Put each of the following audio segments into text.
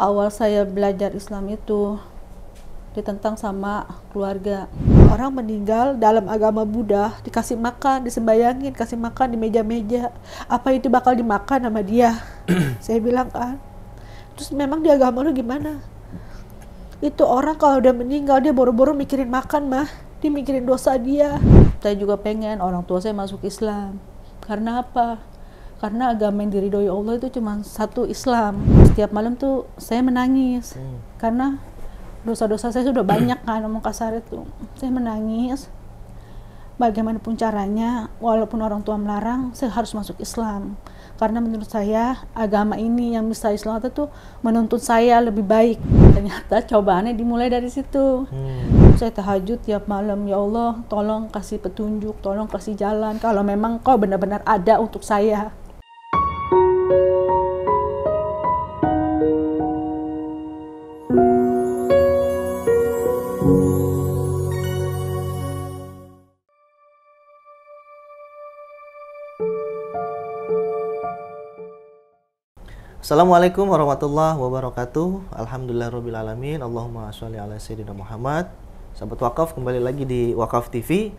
awal saya belajar Islam itu ditentang sama keluarga. Orang meninggal dalam agama Buddha dikasih makan, disembayangin, kasih makan di meja-meja. Apa itu bakal dimakan sama dia? saya bilang kan. Terus memang di agama lu gimana? Itu orang kalau udah meninggal dia boro-boro mikirin makan mah, dia mikirin dosa dia. Saya juga pengen orang tua saya masuk Islam. Karena apa? karena agama yang diridhoi Allah itu cuma satu Islam setiap malam tuh saya menangis hmm. karena dosa-dosa saya sudah banyak kan omong kasar itu saya menangis bagaimanapun caranya walaupun orang tua melarang saya harus masuk Islam karena menurut saya agama ini yang bisa Islam itu tuh menuntut saya lebih baik ternyata cobaannya dimulai dari situ hmm saya tahajud tiap malam ya Allah tolong kasih petunjuk tolong kasih jalan kalau memang kau benar-benar ada untuk saya Assalamualaikum warahmatullahi wabarakatuh. Alhamdulillah Allahumma sholli ala sayyidina Muhammad. Sahabat Wakaf kembali lagi di Wakaf TV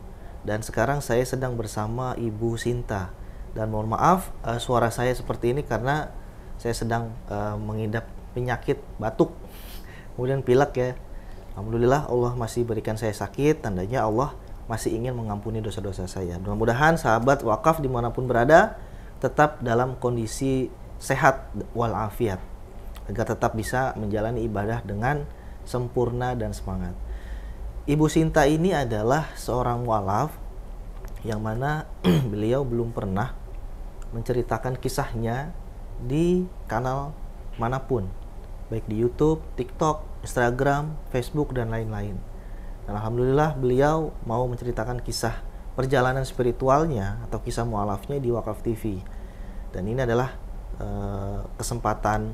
dan sekarang saya sedang bersama Ibu Sinta. Dan mohon maaf uh, suara saya seperti ini karena saya sedang uh, mengidap penyakit batuk. Kemudian pilek ya. Alhamdulillah Allah masih berikan saya sakit, tandanya Allah masih ingin mengampuni dosa-dosa saya. Mudah-mudahan sahabat wakaf dimanapun berada tetap dalam kondisi sehat walafiat agar tetap bisa menjalani ibadah dengan sempurna dan semangat. Ibu Sinta ini adalah seorang walaf yang mana beliau belum pernah menceritakan kisahnya di kanal manapun, baik di YouTube, TikTok, Instagram, Facebook dan lain-lain. Dan alhamdulillah beliau mau menceritakan kisah perjalanan spiritualnya atau kisah mualafnya di Wakaf TV. Dan ini adalah Eh, kesempatan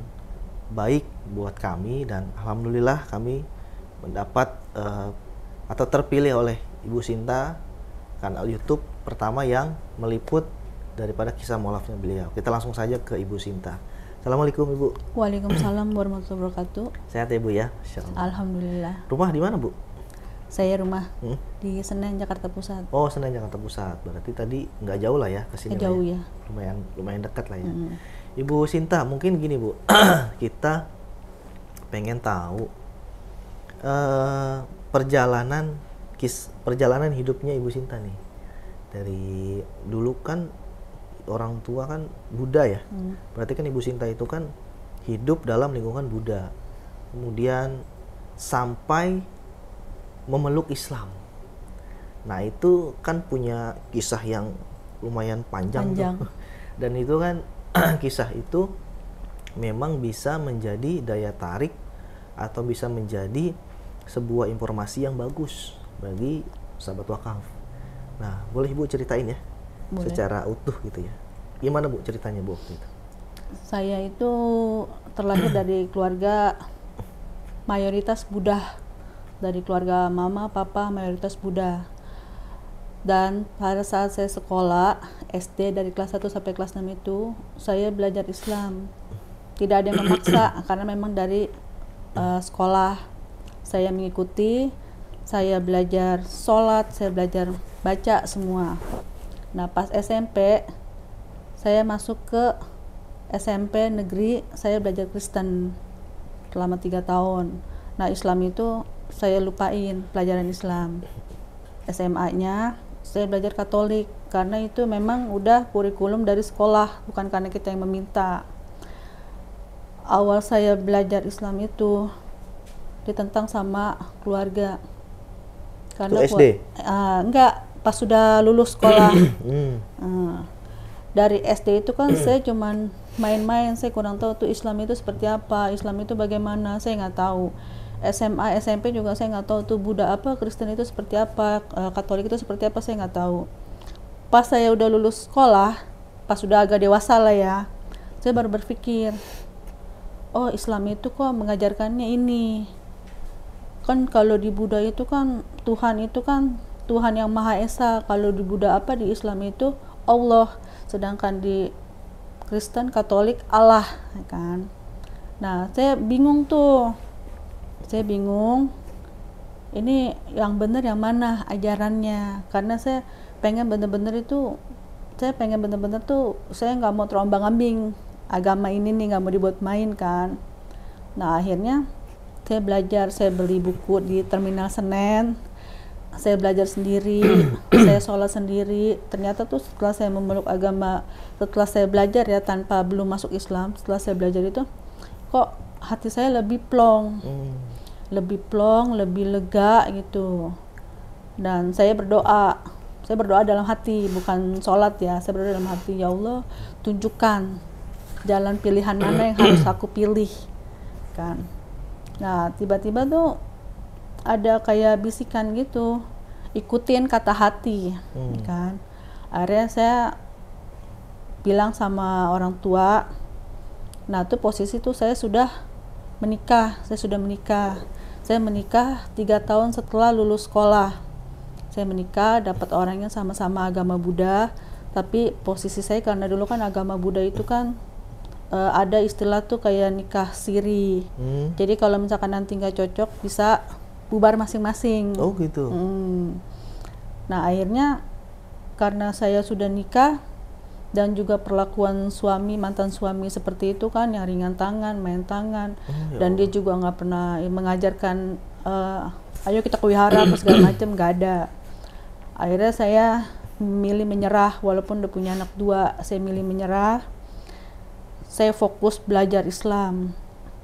baik buat kami dan alhamdulillah kami mendapat uh, atau terpilih oleh Ibu Sinta kanal YouTube pertama yang meliput daripada kisah Maulafnya beliau. Kita langsung saja ke Ibu Sinta. Assalamualaikum Ibu. Waalaikumsalam warahmatullahi wabarakatuh. Sehat ya Bu ya. Alhamdulillah. Rumah di mana Bu? Saya rumah hmm? di Senen Jakarta Pusat. Oh Senen Jakarta Pusat. Berarti tadi nggak jauh lah ya ke sini. Jauh ya. ya. Lumayan lumayan dekat lah ya. Hmm. Ibu Sinta, mungkin gini Bu, kita pengen tahu uh, perjalanan kis perjalanan hidupnya Ibu Sinta nih. Dari dulu kan orang tua kan Buddha ya, hmm. berarti kan Ibu Sinta itu kan hidup dalam lingkungan Buddha, kemudian sampai memeluk Islam. Nah itu kan punya kisah yang lumayan panjang, panjang. Tuh. dan itu kan kisah itu memang bisa menjadi daya tarik atau bisa menjadi sebuah informasi yang bagus bagi sahabat wakaf. Nah, boleh Ibu ceritain ya boleh. secara utuh gitu ya. Gimana Bu ceritanya Bu waktu itu? Saya itu terlahir dari keluarga mayoritas Buddha. Dari keluarga mama, papa mayoritas Buddha dan pada saat saya sekolah SD dari kelas 1 sampai kelas 6 itu saya belajar Islam tidak ada yang memaksa karena memang dari uh, sekolah saya mengikuti saya belajar sholat saya belajar baca semua nah pas SMP saya masuk ke SMP negeri saya belajar Kristen selama tiga tahun nah Islam itu saya lupain pelajaran Islam SMA nya saya belajar Katolik karena itu memang udah kurikulum dari sekolah bukan karena kita yang meminta awal saya belajar Islam itu ditentang sama keluarga karena itu SD uh, ah, enggak pas sudah lulus sekolah uh, dari SD itu kan hmm. saya cuman main-main saya kurang tahu tuh Islam itu seperti apa Islam itu bagaimana saya nggak tahu SMA SMP juga saya nggak tahu tuh Buddha apa Kristen itu seperti apa eh, Katolik itu seperti apa saya nggak tahu pas saya udah lulus sekolah pas sudah agak dewasa lah ya saya baru berpikir oh Islam itu kok mengajarkannya ini kan kalau di Buddha itu kan Tuhan itu kan Tuhan yang Maha Esa kalau di Buddha apa di Islam itu Allah sedangkan di Kristen Katolik Allah ya kan nah saya bingung tuh saya bingung ini yang benar yang mana ajarannya karena saya pengen benar-benar itu saya pengen benar-benar tuh saya nggak mau terombang ambing agama ini nih nggak mau dibuat main kan nah akhirnya saya belajar saya beli buku di terminal Senen saya belajar sendiri saya sholat sendiri ternyata tuh setelah saya memeluk agama setelah saya belajar ya tanpa belum masuk Islam setelah saya belajar itu kok hati saya lebih plong hmm lebih plong, lebih lega gitu. Dan saya berdoa, saya berdoa dalam hati, bukan sholat ya. Saya berdoa dalam hati, ya Allah, tunjukkan jalan pilihan mana yang harus aku pilih, kan. Nah, tiba-tiba tuh ada kayak bisikan gitu, ikutin kata hati, hmm. kan. Akhirnya saya bilang sama orang tua, nah tuh posisi tuh saya sudah menikah, saya sudah menikah saya menikah tiga tahun setelah lulus sekolah. Saya menikah dapat orang yang sama-sama agama Buddha, tapi posisi saya karena dulu kan agama Buddha itu kan uh, ada istilah tuh kayak nikah siri. Hmm. Jadi kalau misalkan nanti nggak cocok bisa bubar masing-masing. Oh gitu. Hmm. Nah akhirnya karena saya sudah nikah, dan juga perlakuan suami mantan suami seperti itu kan yang ringan tangan main tangan oh, ya dan dia juga nggak pernah mengajarkan uh, ayo kita ke wihara apa segala macam nggak ada akhirnya saya milih menyerah walaupun udah punya anak dua saya milih menyerah saya fokus belajar Islam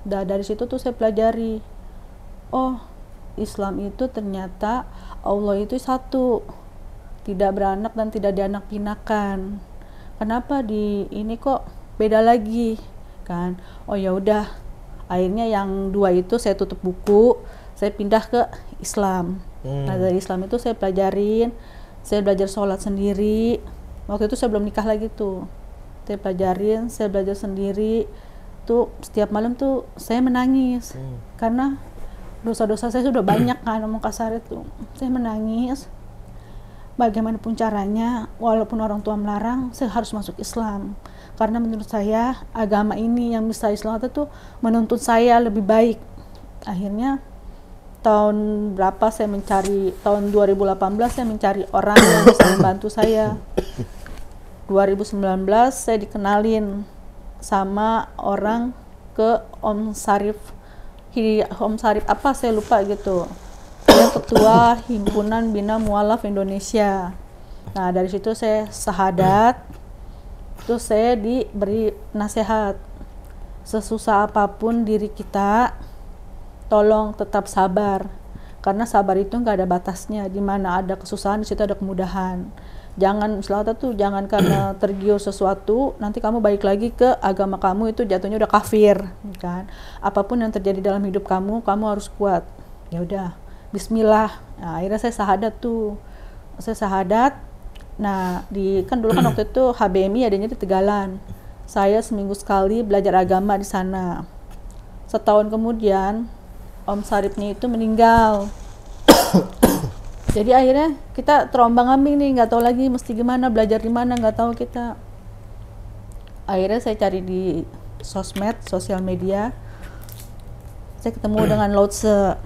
dan dari situ tuh saya pelajari oh Islam itu ternyata Allah itu satu tidak beranak dan tidak dianak pinakan kenapa di ini kok beda lagi kan oh ya udah akhirnya yang dua itu saya tutup buku saya pindah ke Islam hmm. nah dari Islam itu saya pelajarin saya belajar sholat sendiri waktu itu saya belum nikah lagi tuh saya pelajarin saya belajar sendiri tuh setiap malam tuh saya menangis hmm. karena dosa-dosa saya sudah banyak kan ngomong kasar itu saya menangis bagaimanapun caranya, walaupun orang tua melarang, saya harus masuk Islam. Karena menurut saya agama ini yang bisa Islam itu menuntut saya lebih baik. Akhirnya tahun berapa saya mencari tahun 2018 saya mencari orang yang bisa membantu saya. 2019 saya dikenalin sama orang ke Om Sarif Om Sarif apa saya lupa gitu saya Ketua Himpunan Bina Mualaf Indonesia. Nah, dari situ saya sahadat, terus saya diberi nasihat. Sesusah apapun diri kita, tolong tetap sabar. Karena sabar itu nggak ada batasnya. Di mana ada kesusahan, di situ ada kemudahan. Jangan selalu tuh jangan karena tergiur sesuatu, nanti kamu balik lagi ke agama kamu itu jatuhnya udah kafir, kan? Apapun yang terjadi dalam hidup kamu, kamu harus kuat. Ya udah, Bismillah nah, akhirnya saya sahadat tuh saya sahadat nah di kan dulu kan waktu itu HBMI adanya di Tegalan saya seminggu sekali belajar agama di sana setahun kemudian Om Saripni itu meninggal jadi akhirnya kita terombang ambing nih nggak tahu lagi mesti gimana belajar di mana nggak tahu kita akhirnya saya cari di sosmed sosial media saya ketemu dengan Lotse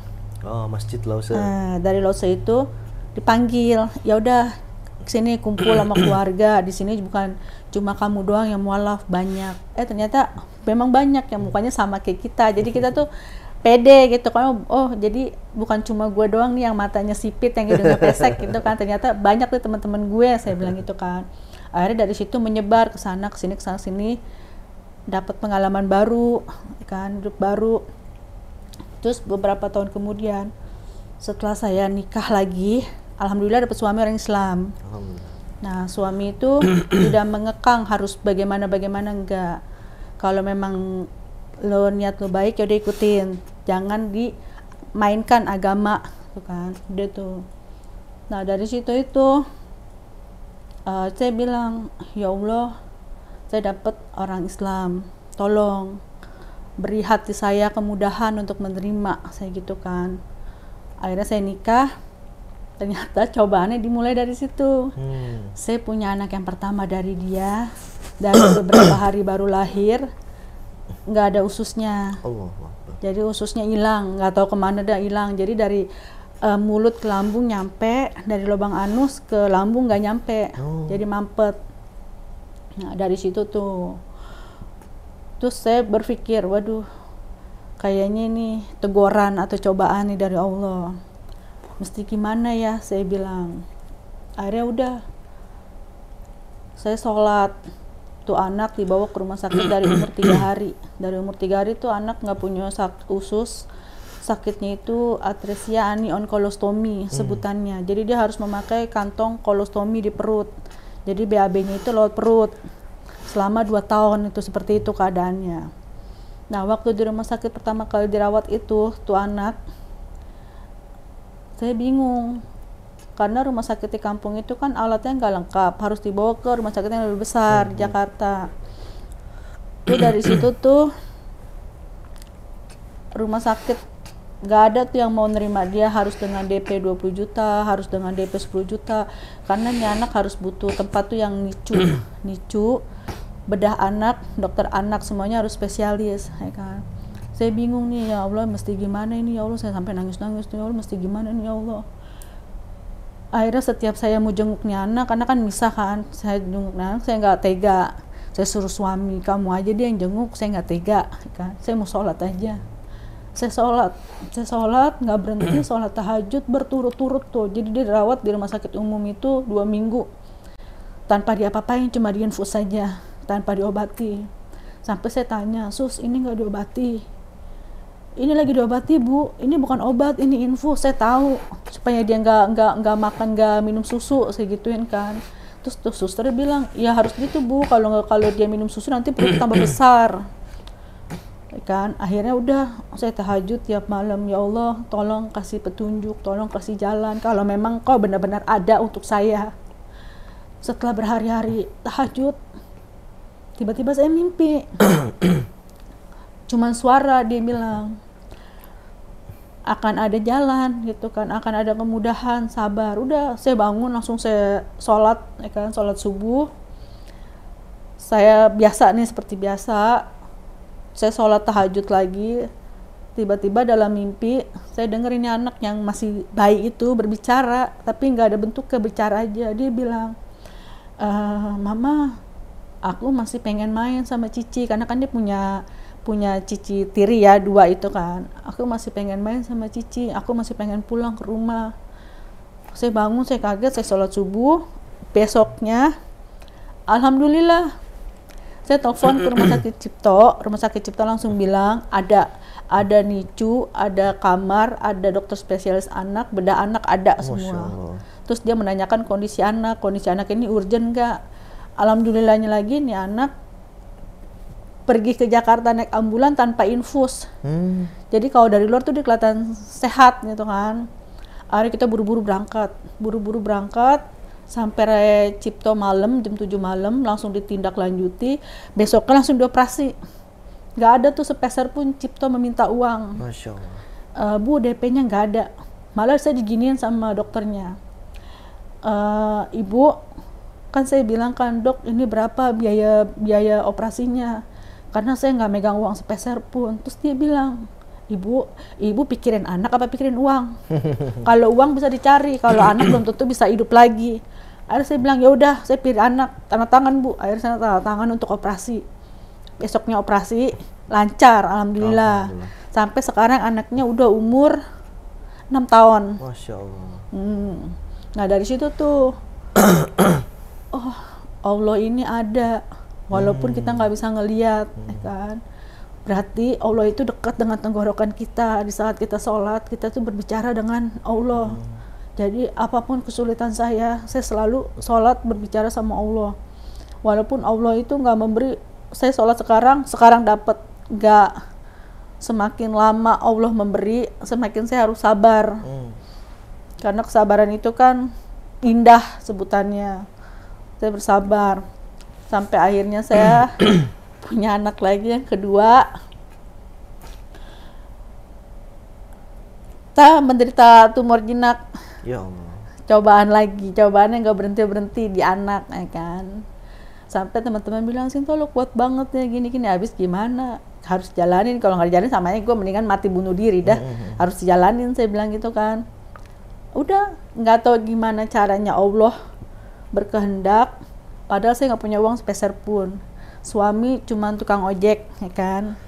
Oh, Masjid Lause. Nah, dari Lause itu dipanggil, ya udah sini kumpul sama keluarga. Di sini bukan cuma kamu doang yang mualaf, banyak. Eh ternyata memang banyak yang mukanya sama kayak kita. Jadi kita tuh pede gitu kan oh jadi bukan cuma gue doang nih yang matanya sipit yang hidungnya pesek gitu kan ternyata banyak tuh teman-teman gue saya bilang gitu kan akhirnya dari situ menyebar ke sana ke sini ke sana sini dapat pengalaman baru kan hidup baru terus beberapa tahun kemudian setelah saya nikah lagi alhamdulillah dapat suami orang Islam nah suami itu sudah mengekang harus bagaimana bagaimana enggak kalau memang lo niat lo baik ya udah ikutin jangan dimainkan agama tuh gitu kan dia tuh nah dari situ itu uh, saya bilang ya Allah saya dapat orang Islam tolong beri hati saya kemudahan untuk menerima saya gitu kan akhirnya saya nikah ternyata cobaannya dimulai dari situ hmm. saya punya anak yang pertama dari dia dari beberapa hari baru lahir nggak ada ususnya jadi ususnya hilang nggak tahu kemana dia hilang jadi dari uh, mulut ke lambung nyampe dari lubang anus ke lambung nggak nyampe oh. jadi mampet nah dari situ tuh terus saya berpikir waduh kayaknya ini teguran atau cobaan nih dari Allah mesti gimana ya saya bilang akhirnya udah saya sholat tuh anak dibawa ke rumah sakit dari umur tiga hari dari umur tiga hari tuh anak nggak punya sak usus sakitnya itu atresia anion kolostomi hmm. sebutannya. Jadi dia harus memakai kantong kolostomi di perut. Jadi BAB-nya itu lewat perut. Selama dua tahun itu seperti itu keadaannya. Nah, waktu di rumah sakit pertama kali dirawat itu, tuh anak, saya bingung. Karena rumah sakit di kampung itu kan alatnya nggak lengkap, harus dibawa ke rumah sakit yang lebih besar hmm. Jakarta. Itu dari situ tuh rumah sakit nggak ada tuh yang mau nerima dia harus dengan DP 20 juta, harus dengan DP 10 juta karena nih anak harus butuh tempat tuh yang nicu, nicu bedah anak, dokter anak semuanya harus spesialis, ya kan. Saya bingung nih ya Allah mesti gimana ini ya Allah saya sampai nangis-nangis tuh ya Allah mesti gimana ini ya Allah. Akhirnya setiap saya mau jenguknya anak, karena kan misah kan, saya jenguk anak saya nggak tega. Saya suruh suami kamu aja dia yang jenguk, saya nggak tega, ya kan. Saya mau sholat aja. Saya sholat, saya sholat nggak berhenti sholat tahajud berturut-turut tuh. Jadi dia dirawat di rumah sakit umum itu dua minggu tanpa diapa-apain cuma diinfus saja tanpa diobati sampai saya tanya sus ini nggak diobati ini lagi diobati bu ini bukan obat ini info. saya tahu supaya dia nggak nggak nggak makan nggak minum susu saya gituin kan terus tuh suster bilang ya harus gitu bu kalau kalau dia minum susu nanti perut tambah besar ya kan akhirnya udah saya tahajud tiap malam ya Allah tolong kasih petunjuk tolong kasih jalan kalau memang kau benar-benar ada untuk saya setelah berhari-hari tahajud tiba-tiba saya mimpi cuman suara dia bilang akan ada jalan gitu kan akan ada kemudahan sabar udah saya bangun langsung saya sholat ya kan sholat subuh saya biasa nih seperti biasa saya sholat tahajud lagi tiba-tiba dalam mimpi saya dengerin ini anak yang masih bayi itu berbicara tapi nggak ada bentuk kebicara aja dia bilang e, mama aku masih pengen main sama Cici karena kan dia punya punya Cici tiri ya dua itu kan aku masih pengen main sama Cici aku masih pengen pulang ke rumah saya bangun saya kaget saya sholat subuh besoknya alhamdulillah saya telepon ke rumah sakit Cipto rumah sakit Cipto langsung bilang ada ada NICU ada kamar ada dokter spesialis anak beda anak ada semua terus dia menanyakan kondisi anak kondisi anak ini urgent nggak alhamdulillahnya lagi nih anak pergi ke Jakarta naik ambulan tanpa infus. Hmm. Jadi kalau dari luar tuh dia kelihatan sehat gitu kan. Akhirnya kita buru-buru berangkat, buru-buru berangkat sampai Cipto malam jam 7 malam langsung ditindak lanjuti. Besoknya langsung dioperasi. Gak ada tuh sepeser pun Cipto meminta uang. Masya Allah. Uh, Bu DP-nya nggak ada. Malah saya diginiin sama dokternya. Uh, ibu kan saya bilang kan dok ini berapa biaya biaya operasinya karena saya nggak megang uang sepeser pun terus dia bilang ibu ibu pikirin anak apa pikirin uang kalau uang bisa dicari kalau anak belum tentu bisa hidup lagi akhirnya saya bilang ya udah saya pilih anak tanda tangan bu akhirnya saya tanda tangan untuk operasi besoknya operasi lancar alhamdulillah, alhamdulillah. sampai sekarang anaknya udah umur enam tahun masya allah hmm. nah dari situ tuh oh Allah ini ada walaupun hmm. kita nggak bisa ngeliat ya hmm. kan berarti Allah itu dekat dengan tenggorokan kita di saat kita sholat kita tuh berbicara dengan Allah hmm. jadi apapun kesulitan saya saya selalu sholat berbicara sama Allah walaupun Allah itu nggak memberi saya sholat sekarang sekarang dapat nggak semakin lama Allah memberi semakin saya harus sabar hmm. karena kesabaran itu kan indah sebutannya saya bersabar sampai akhirnya saya punya anak lagi yang kedua kita menderita tumor jinak ya Allah cobaan lagi cobaannya nggak berhenti berhenti di anak ya kan sampai teman-teman bilang sih lo kuat banget ya gini gini habis gimana harus jalanin kalau nggak jalanin samanya gue mendingan mati bunuh diri dah mm-hmm. harus jalanin saya bilang gitu kan udah nggak tahu gimana caranya Allah berkehendak padahal saya nggak punya uang sepeser pun suami cuma tukang ojek ya kan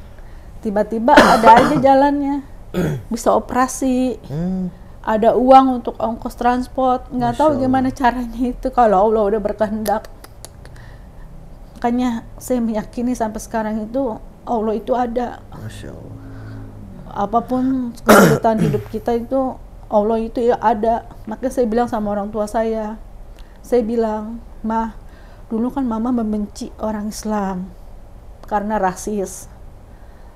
tiba-tiba ada aja jalannya bisa operasi hmm. ada uang untuk ongkos transport nggak tahu gimana caranya itu kalau Allah udah berkehendak makanya saya meyakini sampai sekarang itu Allah itu ada apapun kesulitan hidup kita itu Allah itu ya ada makanya saya bilang sama orang tua saya saya bilang mah dulu kan mama membenci orang Islam karena rasis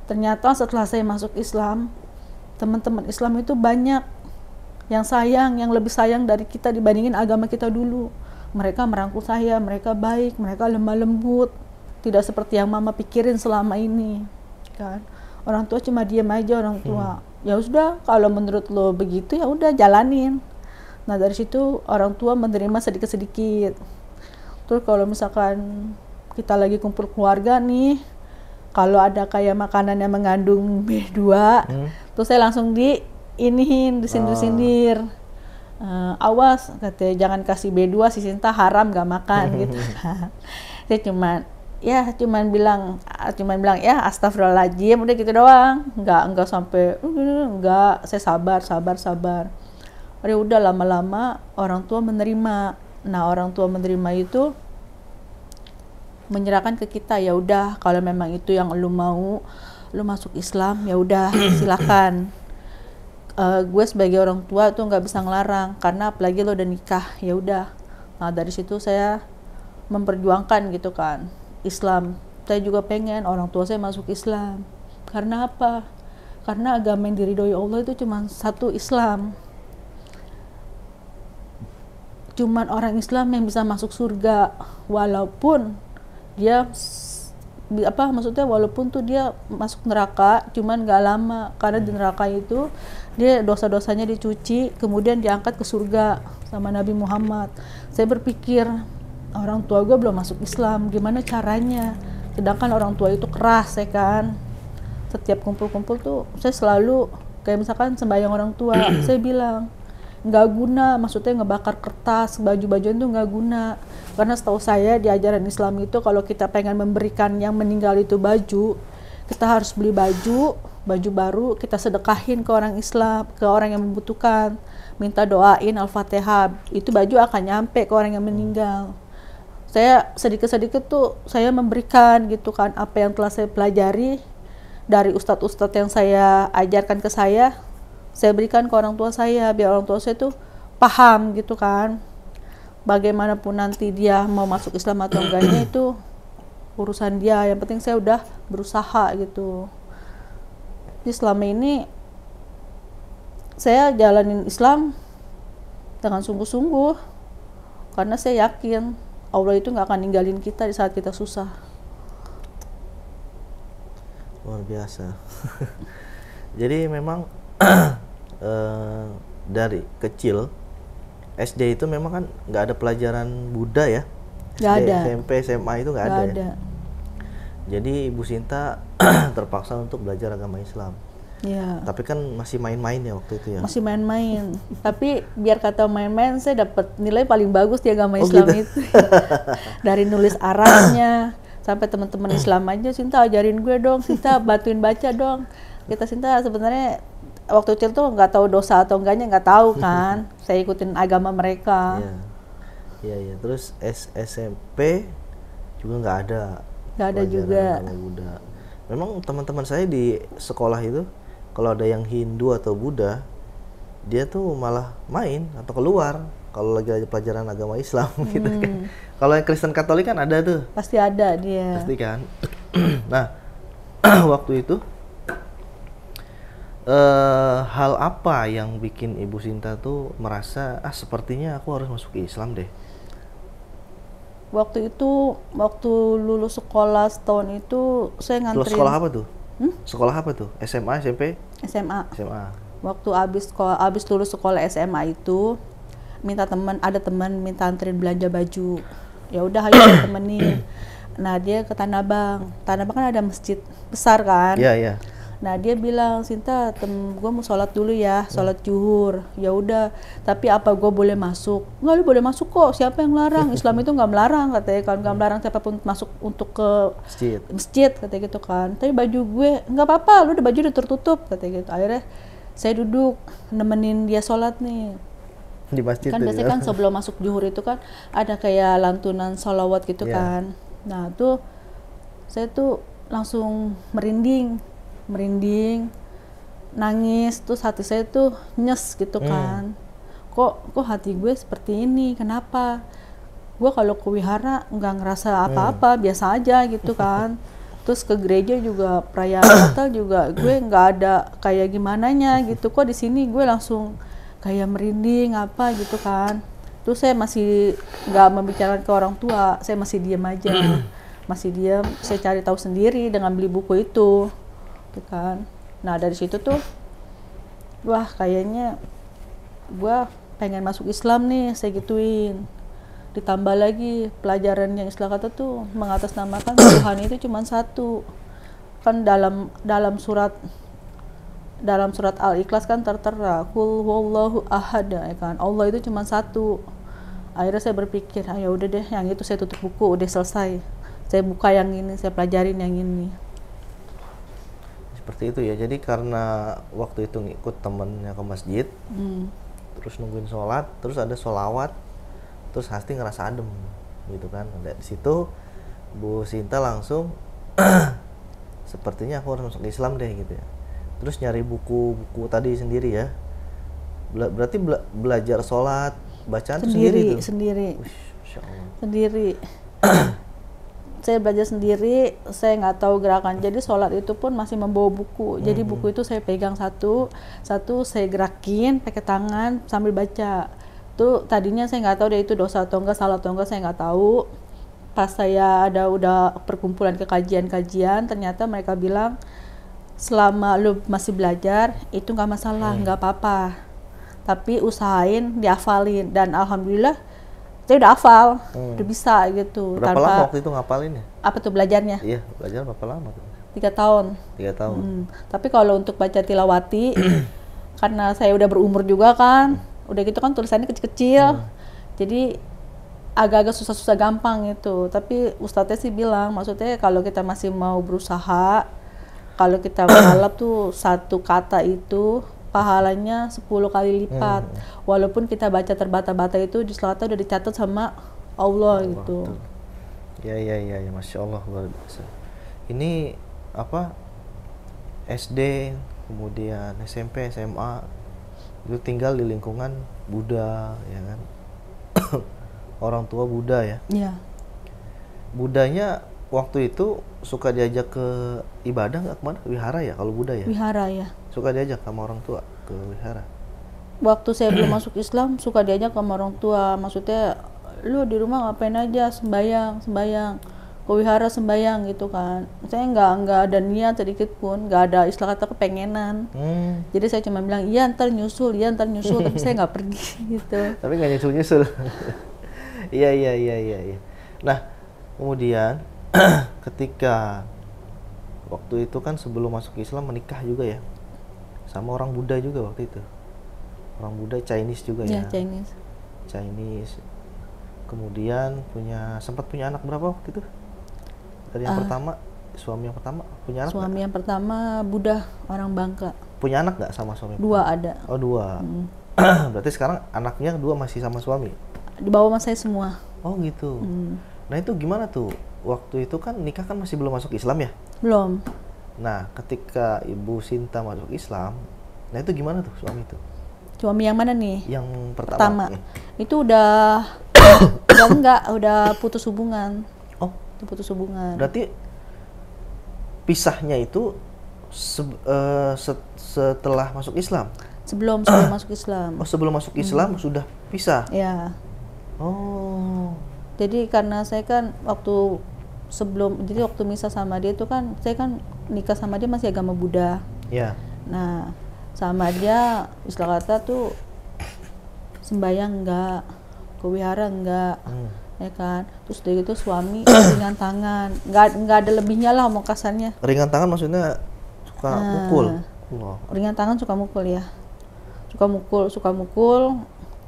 ternyata setelah saya masuk Islam teman-teman Islam itu banyak yang sayang yang lebih sayang dari kita dibandingin agama kita dulu mereka merangkul saya mereka baik mereka lemah lembut tidak seperti yang mama pikirin selama ini kan orang tua cuma diam aja orang tua hmm. ya sudah kalau menurut lo begitu ya udah jalanin Nah dari situ orang tua menerima sedikit-sedikit. Terus kalau misalkan kita lagi kumpul keluarga nih, kalau ada kayak makanan yang mengandung B2, hmm. terus saya langsung di iniin, disindir-sindir. Uh, awas, katanya jangan kasih B2 si Sinta haram gak makan gitu. saya cuman ya cuman bilang cuman bilang ya astagfirullahaladzim udah gitu doang nggak nggak sampai nggak saya sabar sabar sabar tapi udah lama-lama orang tua menerima. Nah orang tua menerima itu menyerahkan ke kita ya udah kalau memang itu yang lu mau lu masuk Islam ya udah silakan uh, gue sebagai orang tua tuh nggak bisa ngelarang karena apalagi lo udah nikah ya udah nah dari situ saya memperjuangkan gitu kan Islam saya juga pengen orang tua saya masuk Islam karena apa karena agama yang diridhoi Allah itu cuma satu Islam cuma orang Islam yang bisa masuk surga walaupun dia apa maksudnya walaupun tuh dia masuk neraka cuman gak lama karena di neraka itu dia dosa-dosanya dicuci kemudian diangkat ke surga sama Nabi Muhammad saya berpikir orang tua gue belum masuk Islam gimana caranya sedangkan orang tua itu keras ya kan setiap kumpul-kumpul tuh saya selalu kayak misalkan sembahyang orang tua saya bilang nggak guna maksudnya ngebakar kertas baju baju itu nggak guna karena setahu saya di ajaran Islam itu kalau kita pengen memberikan yang meninggal itu baju kita harus beli baju baju baru kita sedekahin ke orang Islam ke orang yang membutuhkan minta doain al-fatihah itu baju akan nyampe ke orang yang meninggal saya sedikit-sedikit tuh saya memberikan gitu kan apa yang telah saya pelajari dari ustadz-ustadz yang saya ajarkan ke saya saya berikan ke orang tua saya biar orang tua saya tuh paham gitu kan bagaimanapun nanti dia mau masuk Islam atau enggaknya itu urusan dia yang penting saya udah berusaha gitu jadi selama ini saya jalanin Islam dengan sungguh-sungguh karena saya yakin Allah itu nggak akan ninggalin kita di saat kita susah luar biasa jadi memang Eh, dari kecil SD itu memang kan nggak ada pelajaran Buddha ya SD, ada SMP SMA itu nggak ada, ada. Ya? jadi Ibu Sinta terpaksa untuk belajar agama Islam Ya. Tapi kan masih main-main ya waktu itu ya. Masih main-main. Tapi biar kata main-main saya dapat nilai paling bagus di agama oh, Islam gitu. itu. Dari nulis arahnya sampai teman-teman Islam aja Sinta ajarin gue dong, Sinta bantuin baca dong. Kita Sinta sebenarnya waktu kecil tuh nggak tahu dosa atau enggaknya nggak tahu kan. saya ikutin agama mereka. Iya. Iya, ya. terus S SMP juga nggak ada. Nggak ada juga. Buddha. Memang teman-teman saya di sekolah itu kalau ada yang Hindu atau Buddha, dia tuh malah main atau keluar kalau lagi ada pelajaran agama Islam gitu kan. Hmm. Kalau yang Kristen Katolik kan ada tuh. Pasti ada dia. Pasti kan. nah, waktu itu Uh, hal apa yang bikin Ibu Sinta tuh merasa ah sepertinya aku harus masuk ke Islam deh? Waktu itu waktu lulus sekolah setahun itu saya ngantri. Lulus sekolah apa tuh? Hmm? Sekolah apa tuh? SMA, SMP? SMA. SMA. Waktu abis sekolah, abis lulus sekolah SMA itu minta temen ada temen minta anterin belanja baju. Ya udah ayo temenin. Nah dia ke Tanah Abang. Tanah Abang kan ada masjid besar kan? Iya yeah, iya. Yeah Nah dia bilang Sinta, tem gue mau sholat dulu ya, sholat juhur. Ya udah. Tapi apa gue boleh masuk? Nggak lu boleh masuk kok. Siapa yang larang? Islam itu nggak melarang katanya. Kalau nggak melarang siapapun masuk untuk ke masjid, masjid katanya gitu kan. Tapi baju gue nggak apa-apa. Lu udah baju udah tertutup katanya gitu. Akhirnya saya duduk nemenin dia sholat nih di masjid kan biasanya ya. kan sebelum masuk juhur itu kan ada kayak lantunan sholawat gitu yeah. kan nah tuh saya tuh langsung merinding merinding nangis terus hati saya tuh nyes gitu hmm. kan kok kok hati gue seperti ini kenapa gue kalau ke wihara nggak ngerasa hmm. apa-apa hmm. biasa aja gitu kan terus ke gereja juga perayaan Natal juga gue nggak ada kayak gimana nya gitu kok di sini gue langsung kayak merinding apa gitu kan terus saya masih nggak membicarakan ke orang tua saya masih diam aja masih diam saya cari tahu sendiri dengan beli buku itu gitu kan nah dari situ tuh wah kayaknya gue pengen masuk Islam nih saya gituin ditambah lagi pelajaran yang istilah kata tuh mengatasnamakan Tuhan itu cuma satu kan dalam dalam surat dalam surat al ikhlas kan tertera kul wallahu ahad ya kan Allah itu cuma satu akhirnya saya berpikir ayo ah, ya udah deh yang itu saya tutup buku udah selesai saya buka yang ini saya pelajarin yang ini seperti itu ya jadi karena waktu itu ngikut temennya ke masjid hmm. terus nungguin sholat terus ada sholawat terus Hasti ngerasa adem gitu kan nah, dari situ Bu Sinta langsung sepertinya aku harus masuk Islam deh gitu ya terus nyari buku-buku tadi sendiri ya Bela berarti bela belajar sholat bacaan sendiri sendiri tuh. sendiri Ush, sendiri saya belajar sendiri saya nggak tahu gerakan jadi sholat itu pun masih membawa buku jadi mm -hmm. buku itu saya pegang satu satu saya gerakin pakai tangan sambil baca tuh tadinya saya nggak tahu dia itu dosa atau enggak salah atau enggak saya nggak tahu pas saya ada udah perkumpulan kekajian kajian ternyata mereka bilang selama lu masih belajar itu nggak masalah hmm. nggak mm. apa-apa tapi usahain dihafalin dan alhamdulillah saya udah hafal, hmm. udah bisa gitu. Berapa tanpa, lama waktu itu ngapalin ya? Apa tuh belajarnya? Iya, belajar berapa lama? Tuh? Tiga tahun. Tiga tahun. Hmm. Tapi kalau untuk baca tilawati, karena saya udah berumur juga kan, udah gitu kan tulisannya kecil-kecil, hmm. jadi agak-agak susah-susah gampang gitu. Tapi ustadznya sih bilang, maksudnya kalau kita masih mau berusaha, kalau kita balap tuh satu kata itu pahalanya 10 kali lipat. Hmm. Walaupun kita baca terbata-bata itu di selatan udah dicatat sama Allah, Allah gitu. Betul. Ya ya ya ya masya Allah luar biasa. Ini apa SD kemudian SMP SMA itu tinggal di lingkungan Buddha ya kan orang tua Buddha ya. Iya. Budanya waktu itu suka diajak ke ibadah nggak kemana? Wihara ya kalau Buddha ya. Wihara ya suka diajak sama orang tua ke wihara waktu saya belum masuk Islam suka diajak sama orang tua maksudnya lu di rumah ngapain aja sembayang sembayang ke wihara sembayang gitu kan saya nggak nggak ada niat sedikit pun nggak ada istilah kata kepengenan hmm. jadi saya cuma bilang iya ntar nyusul iya ntar nyusul tapi saya nggak pergi gitu tapi nggak nyusul nyusul iya iya iya iya ya. nah kemudian ketika waktu itu kan sebelum masuk Islam menikah juga ya sama orang Buddha juga waktu itu orang Buddha Chinese juga ya, ya. Chinese Chinese kemudian punya sempat punya anak berapa waktu itu dari yang uh, pertama suami yang pertama punya anak suami gak? yang pertama Buddha orang Bangka punya anak nggak sama suami dua pertama? ada oh dua hmm. berarti sekarang anaknya dua masih sama suami di bawah mas saya semua oh gitu hmm. nah itu gimana tuh waktu itu kan nikah kan masih belum masuk Islam ya belum Nah, ketika Ibu Sinta masuk Islam, nah itu gimana tuh suami itu? Suami yang mana nih? Yang pertama. pertama. Itu udah udah enggak, udah putus hubungan. Oh, itu putus hubungan. Berarti pisahnya itu se uh, eh, set setelah masuk Islam. Sebelum sebelum masuk Islam. Oh, sebelum masuk hmm. Islam hmm. sudah pisah. Ya. Oh. Jadi karena saya kan waktu sebelum jadi waktu misa sama dia itu kan saya kan nikah sama dia masih agama Buddha. Iya. Yeah. Nah, sama dia istilah kata tuh sembahyang enggak, ke enggak. Hmm. Ya kan? Terus dari itu suami ringan tangan. Enggak enggak ada lebihnya lah mau kasarnya. Ringan tangan maksudnya suka nah, mukul. Allah. Ringan tangan suka mukul ya. Suka mukul, suka mukul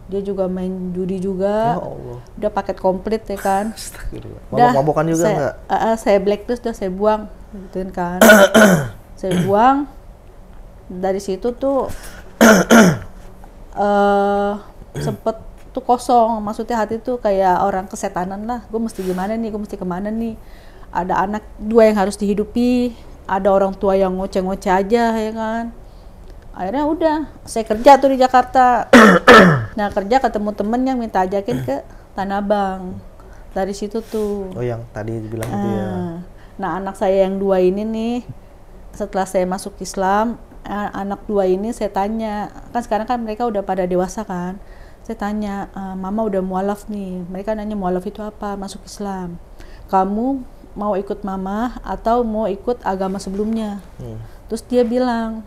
dia juga main judi juga ya Allah. udah paket komplit ya kan udah mabokan juga saya, uh, saya blacklist udah saya buang gituin kan saya buang dari situ tuh uh, sempet tuh kosong maksudnya hati tuh kayak orang kesetanan lah gue mesti gimana nih gue mesti kemana nih ada anak dua yang harus dihidupi ada orang tua yang ngoceh-ngoceh aja ya kan akhirnya udah saya kerja tuh di Jakarta nah kerja ketemu temen yang minta ajakin ke Tanah Abang dari situ tuh oh yang tadi bilang nah, itu ya ah. nah anak saya yang dua ini nih setelah saya masuk Islam anak dua ini saya tanya kan sekarang kan mereka udah pada dewasa kan saya tanya ah, mama udah mualaf nih mereka nanya mualaf itu apa masuk Islam kamu mau ikut mama atau mau ikut agama sebelumnya hmm. terus dia bilang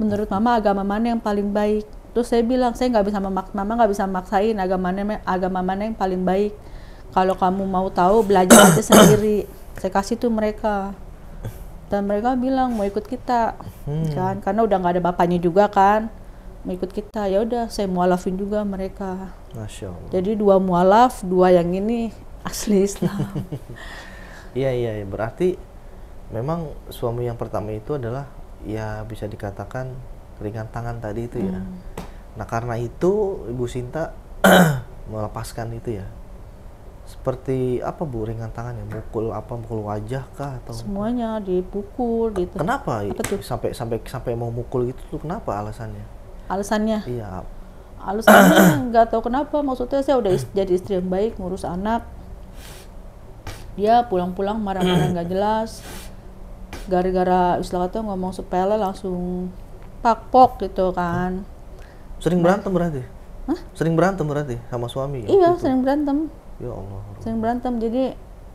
menurut mama agama mana yang paling baik terus saya bilang saya nggak bisa memaksa mama nggak bisa maksain agama mana agama mana yang paling baik kalau kamu mau tahu belajar aja sendiri saya kasih tuh mereka dan mereka bilang mau ikut kita hmm. kan karena udah nggak ada bapaknya juga kan mau ikut kita ya udah saya mualafin juga mereka Masya Allah. jadi dua mualaf dua yang ini asli Islam iya, iya iya berarti memang suami yang pertama itu adalah ya bisa dikatakan ringan tangan tadi itu ya. Hmm. Nah karena itu Ibu Sinta melepaskan itu ya. Seperti apa Bu ringan tangan ya? Mukul apa? Mukul wajah kah atau? Semuanya dipukul gitu. Kenapa? Sampai sampai sampai mau mukul gitu tuh kenapa alasannya? Alasannya? Iya. Alasannya nggak tahu kenapa. Maksudnya saya udah ist jadi istri yang baik, ngurus anak. Dia pulang-pulang marah-marah nggak jelas gara-gara istilah kata ngomong sepele langsung pak pok gitu kan sering berantem berarti Hah? sering berantem berarti sama suami ya? iya gitu. sering berantem ya Allah sering berantem jadi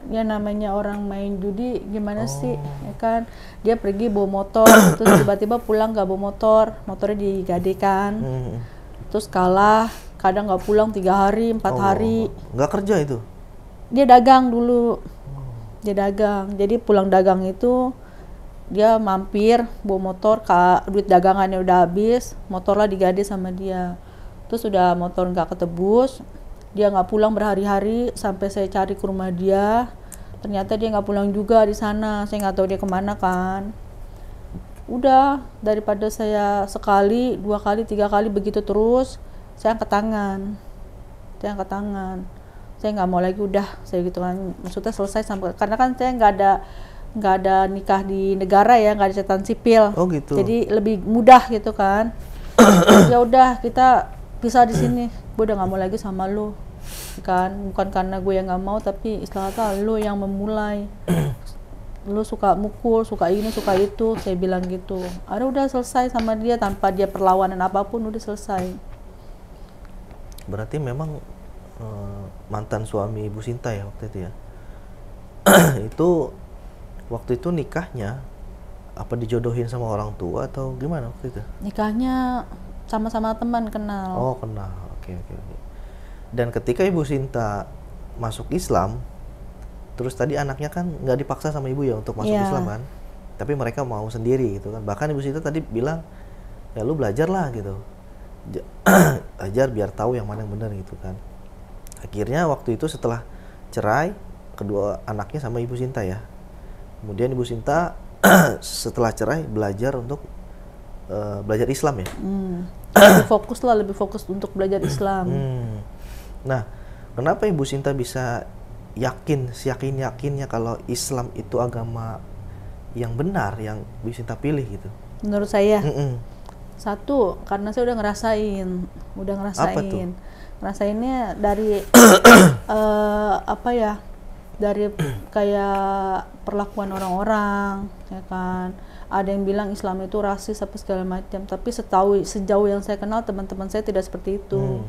ya namanya orang main judi gimana oh. sih ya kan dia pergi bawa motor terus tiba-tiba pulang nggak bawa motor motornya digadekan hmm. terus kalah kadang nggak pulang tiga hari empat oh. hari nggak kerja itu dia dagang dulu dia dagang jadi pulang dagang itu dia mampir bawa motor ke duit dagangannya udah habis motor lah digade sama dia terus sudah motor nggak ketebus dia nggak pulang berhari-hari sampai saya cari ke rumah dia ternyata dia nggak pulang juga di sana saya nggak tahu dia kemana kan udah daripada saya sekali dua kali tiga kali begitu terus saya angkat tangan saya angkat tangan saya nggak mau lagi udah saya gitu kan maksudnya selesai sampai karena kan saya nggak ada nggak ada nikah di negara ya nggak ada catatan sipil oh gitu jadi lebih mudah gitu kan ya udah kita bisa di sini gue udah nggak mau lagi sama lo kan bukan karena gue yang nggak mau tapi istilah kata lu yang memulai lo suka mukul suka ini suka itu saya bilang gitu ada udah selesai sama dia tanpa dia perlawanan apapun udah selesai berarti memang uh, mantan suami ibu Sinta ya waktu itu ya itu waktu itu nikahnya apa dijodohin sama orang tua atau gimana waktu itu? Nikahnya sama-sama teman kenal. Oh kenal, oke oke oke. Dan ketika Ibu Sinta masuk Islam, terus tadi anaknya kan nggak dipaksa sama ibu ya untuk masuk yeah. Islam kan, tapi mereka mau sendiri gitu kan. Bahkan Ibu Sinta tadi bilang ya lu belajar lah gitu, belajar biar tahu yang mana yang benar gitu kan. Akhirnya waktu itu setelah cerai kedua anaknya sama Ibu Sinta ya kemudian Ibu Sinta setelah cerai belajar untuk uh, belajar Islam ya hmm. lebih fokus lah lebih fokus untuk belajar Islam hmm. nah kenapa Ibu Sinta bisa yakin siyakin yakinnya kalau Islam itu agama yang benar yang Ibu Sinta pilih gitu menurut saya mm -mm. satu karena saya udah ngerasain udah ngerasain ngerasainnya dari uh, apa ya dari kayak perlakuan orang-orang ya kan ada yang bilang Islam itu rasis apa segala macam tapi setahu sejauh yang saya kenal teman-teman saya tidak seperti itu hmm.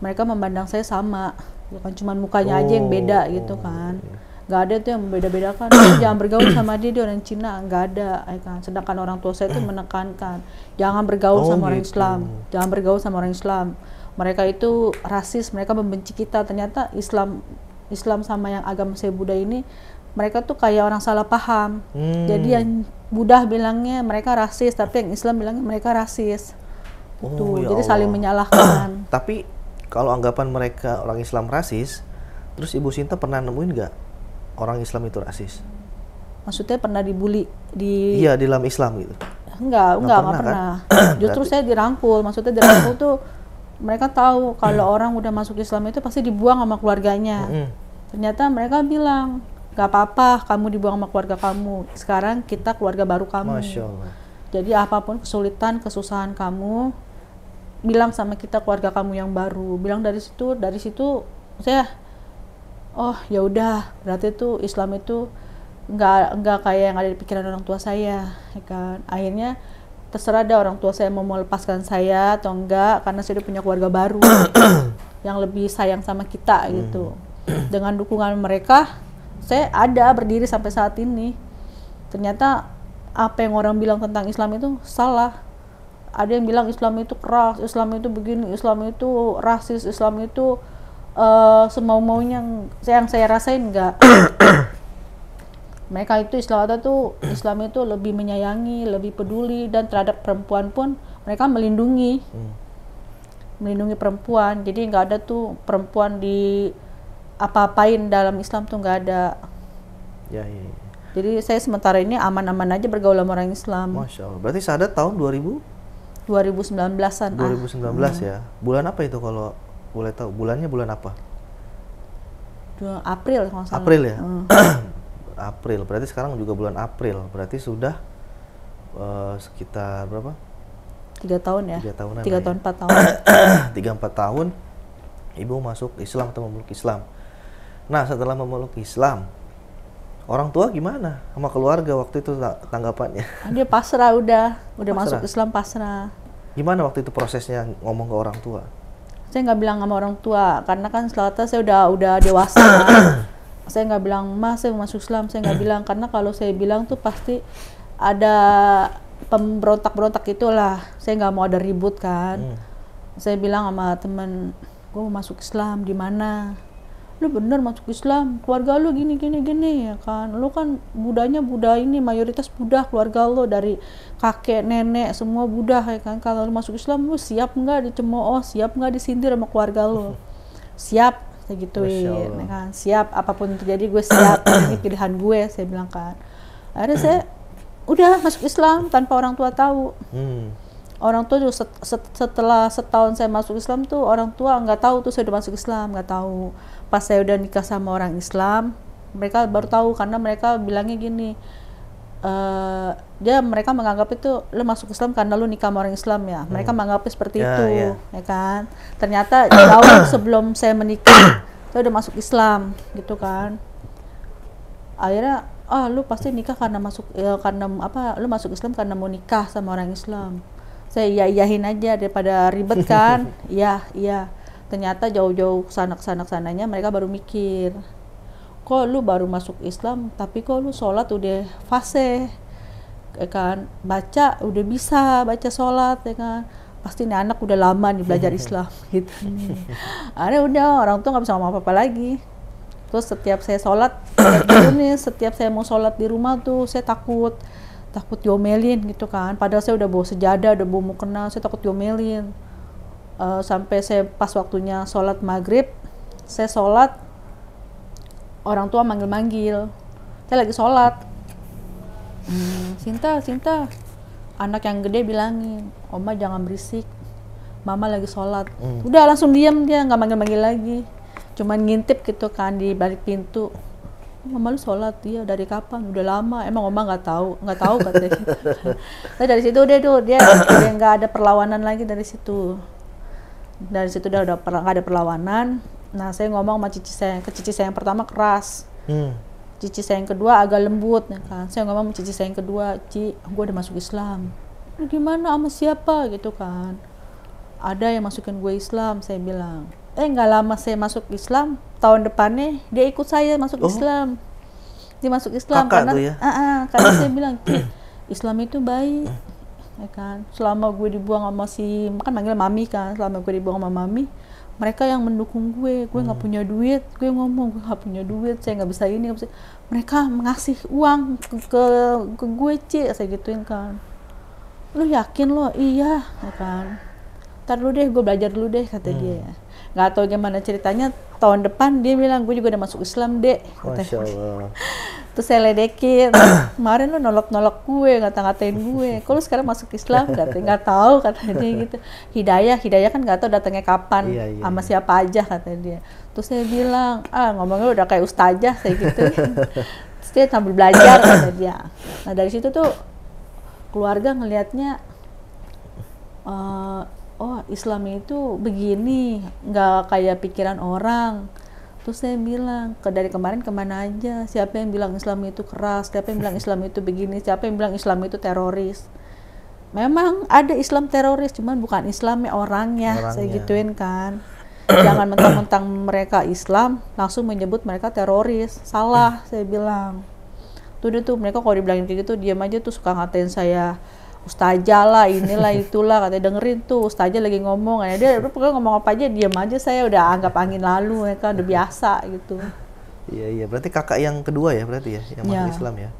mereka memandang saya sama bukan ya cuma mukanya oh. aja yang oh, beda oh, gitu oh, kan iya. nggak ada tuh yang beda-beda bedakan jangan bergaul sama dia dia orang Cina nggak ada ya kan sedangkan orang tua saya itu menekankan jangan bergaul oh, sama gitu. orang Islam jangan bergaul sama orang Islam mereka itu rasis mereka membenci kita ternyata Islam Islam sama yang agama saya Buddha ini mereka tuh kayak orang salah paham. Hmm. Jadi yang Buddha bilangnya mereka rasis, tapi yang Islam bilangnya mereka rasis. Oh, tuh, gitu. ya jadi Allah. saling menyalahkan. tapi kalau anggapan mereka orang Islam rasis, terus Ibu Sinta pernah nemuin nggak orang Islam itu rasis? Maksudnya pernah dibully di Iya, di dalam Islam gitu. Enggak, enggak, enggak pernah. Kan? pernah. Justru saya dirangkul, maksudnya dirangkul tuh mereka tahu kalau orang udah masuk Islam itu pasti dibuang sama keluarganya. Hmm ternyata mereka bilang gak apa-apa kamu dibuang sama keluarga kamu sekarang kita keluarga baru kamu Masya Allah. jadi apapun kesulitan kesusahan kamu bilang sama kita keluarga kamu yang baru bilang dari situ dari situ saya oh ya udah berarti itu Islam itu nggak nggak kayak yang ada di pikiran orang tua saya ya kan akhirnya terserah ada orang tua saya mau melepaskan saya atau enggak karena saya udah punya keluarga baru yang lebih sayang sama kita gitu. hmm. gitu dengan dukungan mereka saya ada berdiri sampai saat ini ternyata apa yang orang bilang tentang Islam itu salah ada yang bilang Islam itu keras Islam itu begini Islam itu rasis Islam itu uh, eh, semau maunya yang saya rasain enggak mereka itu Islam itu Islam itu lebih menyayangi, lebih peduli dan terhadap perempuan pun mereka melindungi, hmm. melindungi perempuan. Jadi nggak ada tuh perempuan di apa-apain dalam Islam tuh nggak ada. Ya, ya, ya. Jadi saya sementara ini aman-aman aja bergaul sama orang Islam. Masya Allah. Berarti ada tahun 2000? 2019-an. 2019 ah. Hmm. ya. Bulan apa itu kalau boleh tahu? Bulannya bulan apa? April kalau salah. April ya. Hmm. April. Berarti sekarang juga bulan April. Berarti sudah uh, sekitar berapa? Tiga tahun ya. Tiga tahunan. Tiga ya. tahun empat tahun. Tiga empat tahun. Ibu masuk Islam atau memeluk Islam. Nah, setelah memeluk Islam, orang tua gimana sama keluarga waktu itu tanggapannya? Ah, dia pasrah udah, udah pasrah. masuk Islam pasrah. Gimana waktu itu prosesnya ngomong ke orang tua? Saya nggak bilang sama orang tua karena kan selatan saya udah udah dewasa. saya nggak bilang mas saya masuk Islam, saya nggak bilang karena kalau saya bilang tuh pasti ada pemberontak-berontak itulah. Saya nggak mau ada ribut kan. Hmm. Saya bilang sama temen, gue mau masuk Islam di mana? lu bener masuk Islam keluarga lu gini gini gini ya kan lu kan budanya budah ini mayoritas budah keluarga lu dari kakek nenek semua budah ya kan kalau lu masuk Islam lu siap nggak dicemooh siap nggak disindir sama keluarga lu siap saya gituin ya kan siap apapun terjadi gue siap ini pilihan gue saya bilang kan akhirnya saya udah masuk Islam tanpa orang tua tahu hmm orang tua juga set, set, setelah setahun saya masuk Islam tuh orang tua nggak tahu tuh saya udah masuk Islam nggak tahu pas saya udah nikah sama orang Islam mereka baru tahu karena mereka bilangnya gini uh, dia mereka menganggap itu lu masuk Islam karena lu nikah sama orang Islam ya hmm. mereka menganggap seperti yeah, itu ya. ya kan ternyata jauh sebelum saya menikah saya udah masuk Islam gitu kan akhirnya ah lu pasti nikah karena masuk ya, karena apa lu masuk Islam karena mau nikah sama orang Islam saya iya iyahin aja daripada ribet kan iya iya ternyata jauh-jauh sana sana sananya mereka baru mikir kok lu baru masuk Islam tapi kok lu sholat udah fase ya kan baca udah bisa baca sholat ya kan pasti nih anak udah lama nih belajar Islam gitu ada udah orang tuh nggak bisa ngomong apa apa lagi terus setiap saya sholat nih setiap saya mau sholat di rumah tuh saya takut takut diomelin gitu kan padahal saya udah bawa sejadah udah bawa mukena saya takut diomelin uh, sampai saya pas waktunya sholat maghrib saya sholat orang tua manggil-manggil saya lagi sholat hmm, Sinta Sinta anak yang gede bilangin oma jangan berisik mama lagi sholat hmm. udah langsung diam dia nggak manggil-manggil lagi cuman ngintip gitu kan di balik pintu mama lu sholat dia dari kapan udah lama emang oma nggak tahu nggak tahu katanya nah, dari situ dia tuh dia nggak ada perlawanan lagi dari situ dari situ udah, udah ada perlawanan nah saya ngomong sama cici saya ke cici saya yang pertama keras hmm. cici saya yang kedua agak lembut Nah, kan saya ngomong sama cici saya yang kedua ci gue udah masuk Islam gimana sama siapa gitu kan ada yang masukin gue Islam saya bilang eh nggak lama saya masuk Islam tahun depannya dia ikut saya masuk oh. Islam dia masuk Islam Kakak karena ya? uh -uh, karena saya bilang Islam itu baik ya kan selama gue dibuang sama si kan manggil mami kan selama gue dibuang sama mami mereka yang mendukung gue gue nggak hmm. punya duit gue ngomong gue nggak punya duit saya nggak bisa ini gak bisa mereka mengasih uang ke ke, ke gue cik saya gituin kan lu yakin lo iya ya kan ntar lu deh gue belajar dulu deh kata hmm. dia ya nggak tahu gimana ceritanya tahun depan dia bilang gue juga udah masuk Islam deh kata terus saya ledekin kemarin lu nolok-nolok gue ngata-ngatain gue kok lu sekarang masuk Islam katanya nggak tahu katanya gitu hidayah hidayah kan nggak tahu datangnya kapan iya, iya, sama iya. siapa aja katanya dia terus saya bilang ah ngomongnya udah kayak ustazah saya gitu terus dia sambil belajar katanya dia nah dari situ tuh keluarga ngelihatnya uh, oh Islam itu begini nggak kayak pikiran orang terus saya bilang ke dari kemarin kemana aja siapa yang bilang Islam itu keras siapa yang bilang Islam itu begini siapa yang bilang Islam itu teroris memang ada Islam teroris cuman bukan Islamnya orangnya, orangnya. saya gituin kan jangan mentang-mentang mereka Islam langsung menyebut mereka teroris salah saya bilang tuh deh tuh mereka kalau dibilangin kayak gitu diam aja tuh suka ngatain saya ustazah lah inilah itulah katanya dengerin tuh ustazah lagi ngomong ya dia udah pokoknya ngomong apa aja diam aja saya udah anggap angin lalu mereka ya udah biasa gitu iya iya berarti kakak yang kedua ya berarti ya yang masuk ya. Islam ya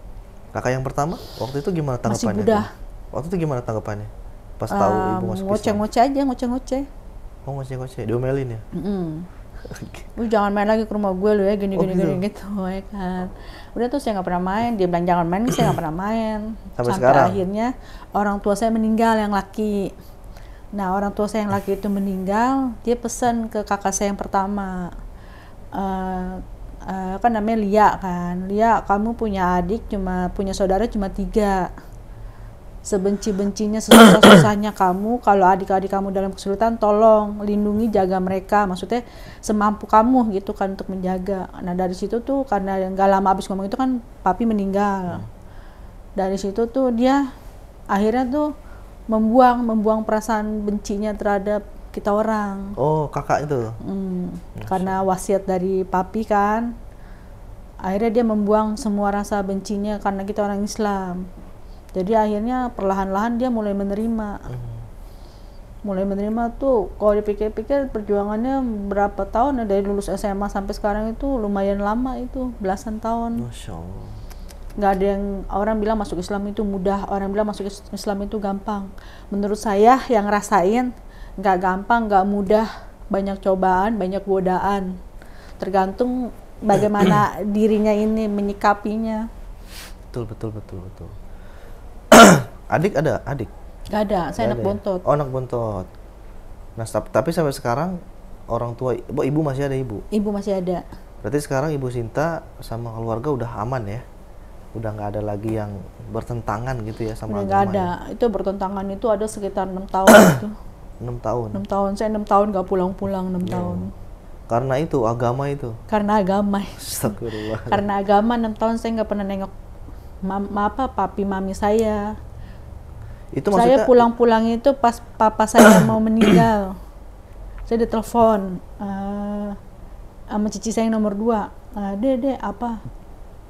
kakak yang pertama waktu itu gimana tanggapannya Masih waktu itu gimana tanggapannya pas tahu um, ibu masuk ngoceh ngoceh aja ngoceh ngoceh oh ngoceh ngoceh diomelin ya mm -hmm lu jangan main lagi ke rumah gue lu ya gini oh, gini gitu. gini gitu ya kan udah tuh saya nggak pernah main dia bilang jangan main saya nggak pernah main sampai, sampai sekarang. akhirnya orang tua saya meninggal yang laki nah orang tua saya yang laki itu meninggal dia pesan ke kakak saya yang pertama uh, uh, kan namanya Lia kan Lia kamu punya adik cuma punya saudara cuma tiga sebenci-bencinya, susah susahnya kamu, kalau adik-adik kamu dalam kesulitan, tolong lindungi, jaga mereka. Maksudnya semampu kamu gitu kan untuk menjaga. Nah dari situ tuh karena nggak lama abis ngomong itu kan papi meninggal. Hmm. Dari situ tuh dia akhirnya tuh membuang, membuang perasaan bencinya terhadap kita orang. Oh kakak itu. Hmm, yes. Ya, karena wasiat dari papi kan. Akhirnya dia membuang semua rasa bencinya karena kita orang Islam jadi akhirnya perlahan-lahan dia mulai menerima hmm. mulai menerima tuh kalau dipikir-pikir perjuangannya berapa tahun ya dari lulus SMA sampai sekarang itu lumayan lama itu belasan tahun Masya Allah nggak ada yang orang bilang masuk Islam itu mudah orang bilang masuk Islam itu gampang menurut saya yang rasain nggak gampang nggak mudah banyak cobaan banyak godaan tergantung bagaimana dirinya ini menyikapinya betul betul betul betul Adik ada? Adik? Gak ada, saya anak ya? bontot. Oh, anak bontot. Nah, tapi sampai sekarang orang tua, ibu masih ada ibu? Ibu masih ada. Berarti sekarang Ibu Sinta sama keluarga udah aman ya? Udah nggak ada lagi yang bertentangan gitu ya sama udah Gak ada, ya? itu bertentangan itu ada sekitar enam tahun itu. Enam tahun? Enam tahun, saya enam tahun nggak pulang-pulang enam hmm. tahun. Karena itu, agama itu? Karena agama Astagfirullah. Karena agama enam tahun saya nggak pernah nengok ma ma apa papi mami saya itu maksudnya... Saya pulang-pulang itu pas papa saya mau meninggal. Saya ditelepon uh, eh, sama cici saya yang nomor dua. Uh, eh, dede apa?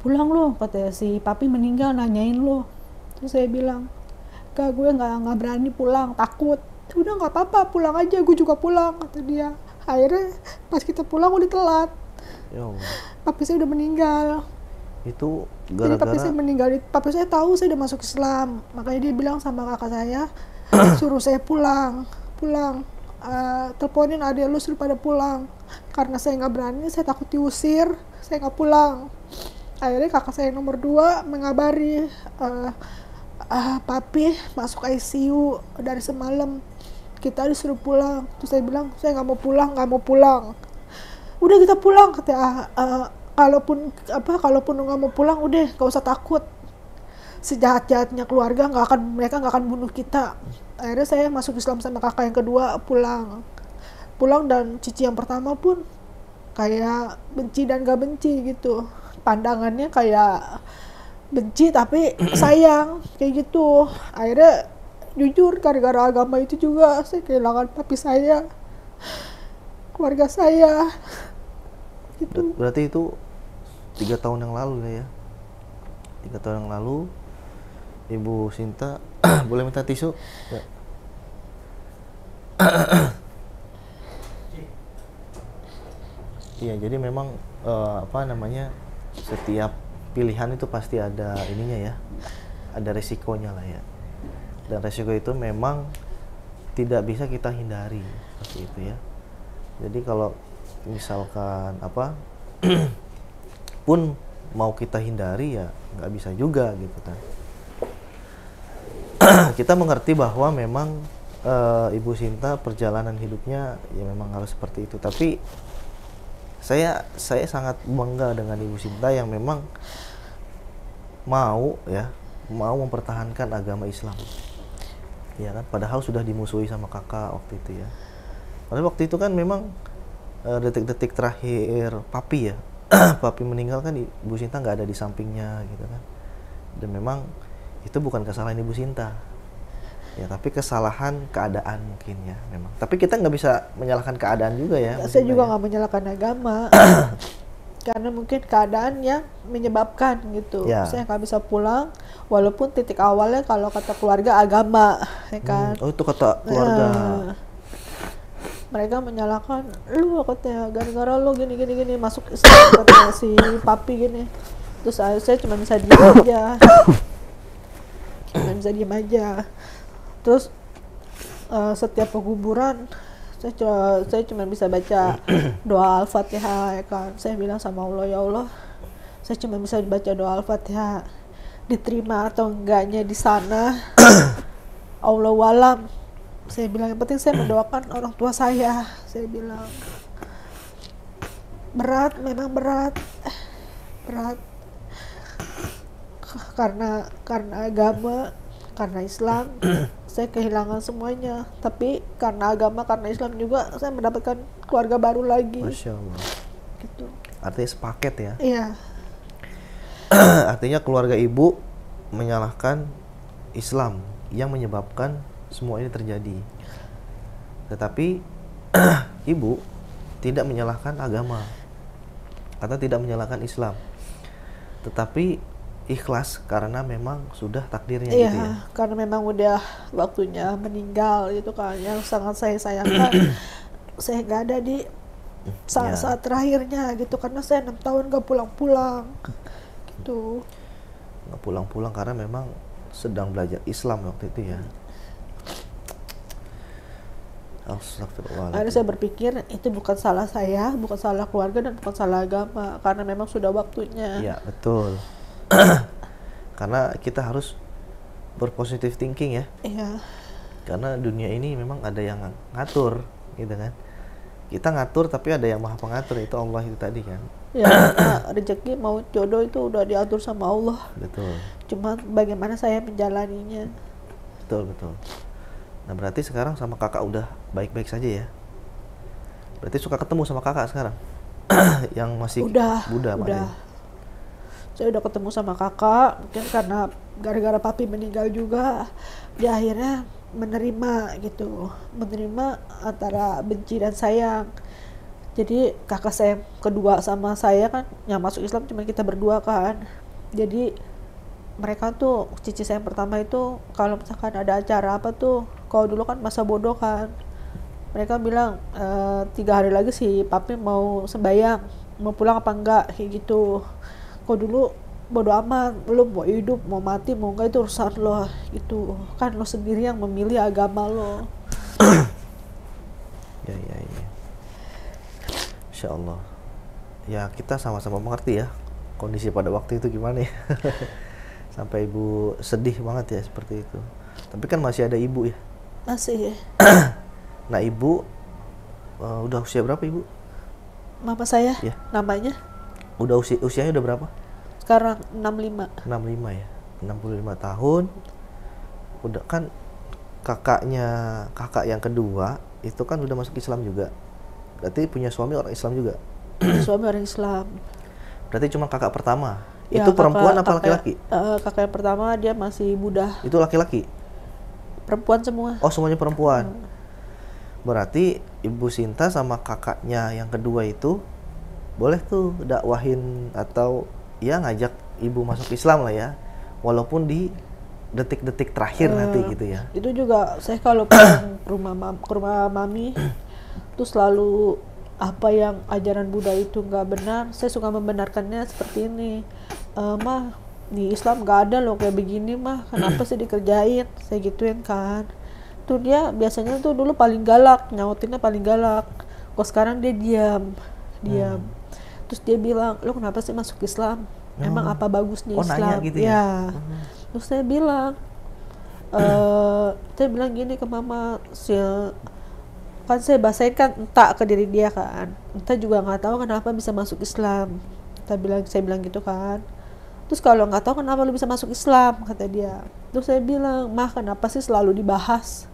Pulang lo, katanya si papi meninggal nanyain lo. Terus saya bilang, kak gue nggak nggak berani pulang, takut. Udah nggak apa-apa, pulang aja, gue juga pulang, kata dia. Akhirnya pas kita pulang udah telat. tapi ya saya udah meninggal itu gara-gara Jadi, saya meninggal tapi saya tahu saya udah masuk Islam makanya dia bilang sama kakak saya suruh saya pulang pulang uh, teleponin adik lu suruh pada pulang karena saya nggak berani saya takut diusir saya nggak pulang akhirnya kakak saya nomor dua mengabari uh, uh, papi masuk ICU dari semalam kita disuruh pulang terus saya bilang saya nggak mau pulang nggak mau pulang udah kita pulang kata uh, uh, kalaupun apa kalaupun nggak mau pulang udah gak usah takut sejahat jahatnya keluarga nggak akan mereka nggak akan bunuh kita akhirnya saya masuk Islam sama kakak yang kedua pulang pulang dan cici yang pertama pun kayak benci dan gak benci gitu pandangannya kayak benci tapi sayang kayak gitu akhirnya jujur gara-gara agama itu juga saya kehilangan tapi saya keluarga saya gitu berarti itu tiga tahun yang lalu ya tiga tahun yang lalu ibu Sinta boleh minta tisu ya. Iya, jadi memang uh, apa namanya setiap pilihan itu pasti ada ininya ya, ada resikonya lah ya. Dan resiko itu memang tidak bisa kita hindari seperti itu ya. Jadi kalau misalkan apa pun mau kita hindari ya nggak bisa juga gitu kan kita mengerti bahwa memang e, Ibu Sinta perjalanan hidupnya ya memang harus seperti itu tapi saya saya sangat bangga dengan Ibu Sinta yang memang mau ya mau mempertahankan agama Islam ya kan padahal sudah dimusuhi sama kakak waktu itu ya padahal waktu itu kan memang eh, detik-detik terakhir papi ya papi meninggal kan Ibu Sinta nggak ada di sampingnya gitu kan dan memang itu bukan kesalahan Ibu Sinta ya tapi kesalahan keadaan mungkin ya memang tapi kita nggak bisa menyalahkan keadaan juga ya saya juga ya. nggak ya. menyalahkan agama karena mungkin keadaan keadaannya menyebabkan gitu ya. saya nggak bisa pulang walaupun titik awalnya kalau kata keluarga agama ya hmm. kan hmm. oh itu kata keluarga uh mereka menyalahkan lu katanya gara-gara lu gini gini gini masuk istri si papi gini terus saya cuma bisa diam aja cuma bisa diam aja terus uh, setiap penguburan saya cuma saya cuma bisa baca doa al-fatihah ya kan saya bilang sama Allah ya Allah saya cuma bisa baca doa al-fatihah diterima atau enggaknya di sana Allah walam saya bilang yang penting saya mendoakan orang tua saya saya bilang berat memang berat berat karena karena agama karena Islam saya kehilangan semuanya tapi karena agama karena Islam juga saya mendapatkan keluarga baru lagi Masya Allah gitu artinya sepaket ya iya artinya keluarga ibu menyalahkan Islam yang menyebabkan semua ini terjadi. Tetapi ibu tidak menyalahkan agama atau tidak menyalahkan Islam. Tetapi ikhlas karena memang sudah takdirnya gitu iya, gitu ya. karena memang udah waktunya meninggal gitu kan yang sangat saya sayangkan saya nggak ada di saat-saat ya. saat terakhirnya gitu karena saya enam tahun nggak pulang-pulang gitu nggak pulang-pulang karena memang sedang belajar Islam waktu itu ya Akhirnya saya berpikir itu bukan salah saya, bukan salah keluarga dan bukan salah agama karena memang sudah waktunya. Iya betul. karena kita harus berpositif thinking ya. Iya. Karena dunia ini memang ada yang ngatur, gitu kan. Kita ngatur tapi ada yang maha pengatur itu Allah itu tadi kan. Ya, rezeki mau jodoh itu udah diatur sama Allah. Betul. Cuma bagaimana saya menjalaninya. Betul betul. Nah berarti sekarang sama kakak udah baik-baik saja ya. Berarti suka ketemu sama kakak sekarang? yang masih udah, Buddha udah. Saya udah ketemu sama kakak, mungkin karena gara-gara papi meninggal juga, dia akhirnya menerima gitu, menerima antara benci dan sayang. Jadi kakak saya kedua sama saya kan yang masuk Islam cuma kita berdua kan. Jadi mereka tuh cici saya yang pertama itu kalau misalkan ada acara apa tuh kalau dulu kan masa bodoh kan mereka bilang e, tiga hari lagi si papi mau sembayang mau pulang apa enggak kayak gitu kok dulu bodoh amat lo mau hidup mau mati mau enggak itu urusan lo itu kan lo sendiri yang memilih agama lo ya ya ya Insya Allah ya kita sama-sama mengerti ya kondisi pada waktu itu gimana ya sampai ibu sedih banget ya seperti itu tapi kan masih ada ibu ya masih ya? nah ibu uh, udah usia berapa ibu? Mama saya. Ya. Namanya? Udah usia usianya udah berapa? Sekarang 65. 65 ya. 65 tahun. Udah kan kakaknya kakak yang kedua itu kan udah masuk Islam juga. Berarti punya suami orang Islam juga. suami orang Islam. Berarti cuma kakak pertama. Ya, itu perempuan apa laki-laki? Kakak, uh, eh, kakak yang pertama dia masih muda. Itu laki-laki? Perempuan semua. Oh, semuanya perempuan. Hmm. Berarti Ibu Sinta sama kakaknya yang kedua itu boleh tuh dakwahin atau ya ngajak ibu masuk Islam lah ya. Walaupun di detik-detik terakhir hmm. nanti gitu ya. Itu juga saya kalau ke rumah mam, ke rumah mami tuh selalu apa yang ajaran Buddha itu nggak benar, saya suka membenarkannya seperti ini. Uh, eh, mah di Islam gak ada loh kayak begini mah kenapa sih dikerjain saya gituin kan tuh dia biasanya tuh dulu paling galak nyautinnya paling galak kok sekarang dia diam diam hmm. terus dia bilang lo kenapa sih masuk Islam hmm. emang apa bagusnya oh, Islam nanya gitu ya, ya. Hmm. terus saya bilang eh saya bilang gini ke mama si kan saya bahasain kan entah ke diri dia kan entah juga nggak tahu kenapa bisa masuk Islam kita bilang saya bilang gitu kan terus kalau nggak tahu kenapa lu bisa masuk Islam kata dia terus saya bilang mah kenapa sih selalu dibahas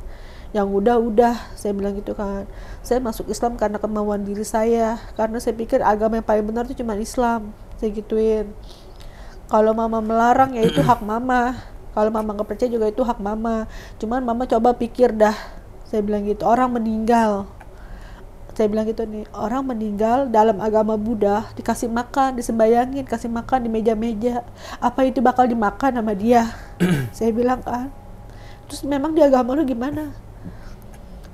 yang udah-udah saya bilang gitu kan saya masuk Islam karena kemauan diri saya karena saya pikir agama yang paling benar itu cuma Islam saya gituin kalau mama melarang ya itu hak mama kalau mama nggak percaya juga itu hak mama cuman mama coba pikir dah saya bilang gitu orang meninggal saya bilang gitu nih orang meninggal dalam agama Buddha dikasih makan disembayangin kasih makan di meja-meja apa itu bakal dimakan sama dia saya bilang kan terus memang di agama lu gimana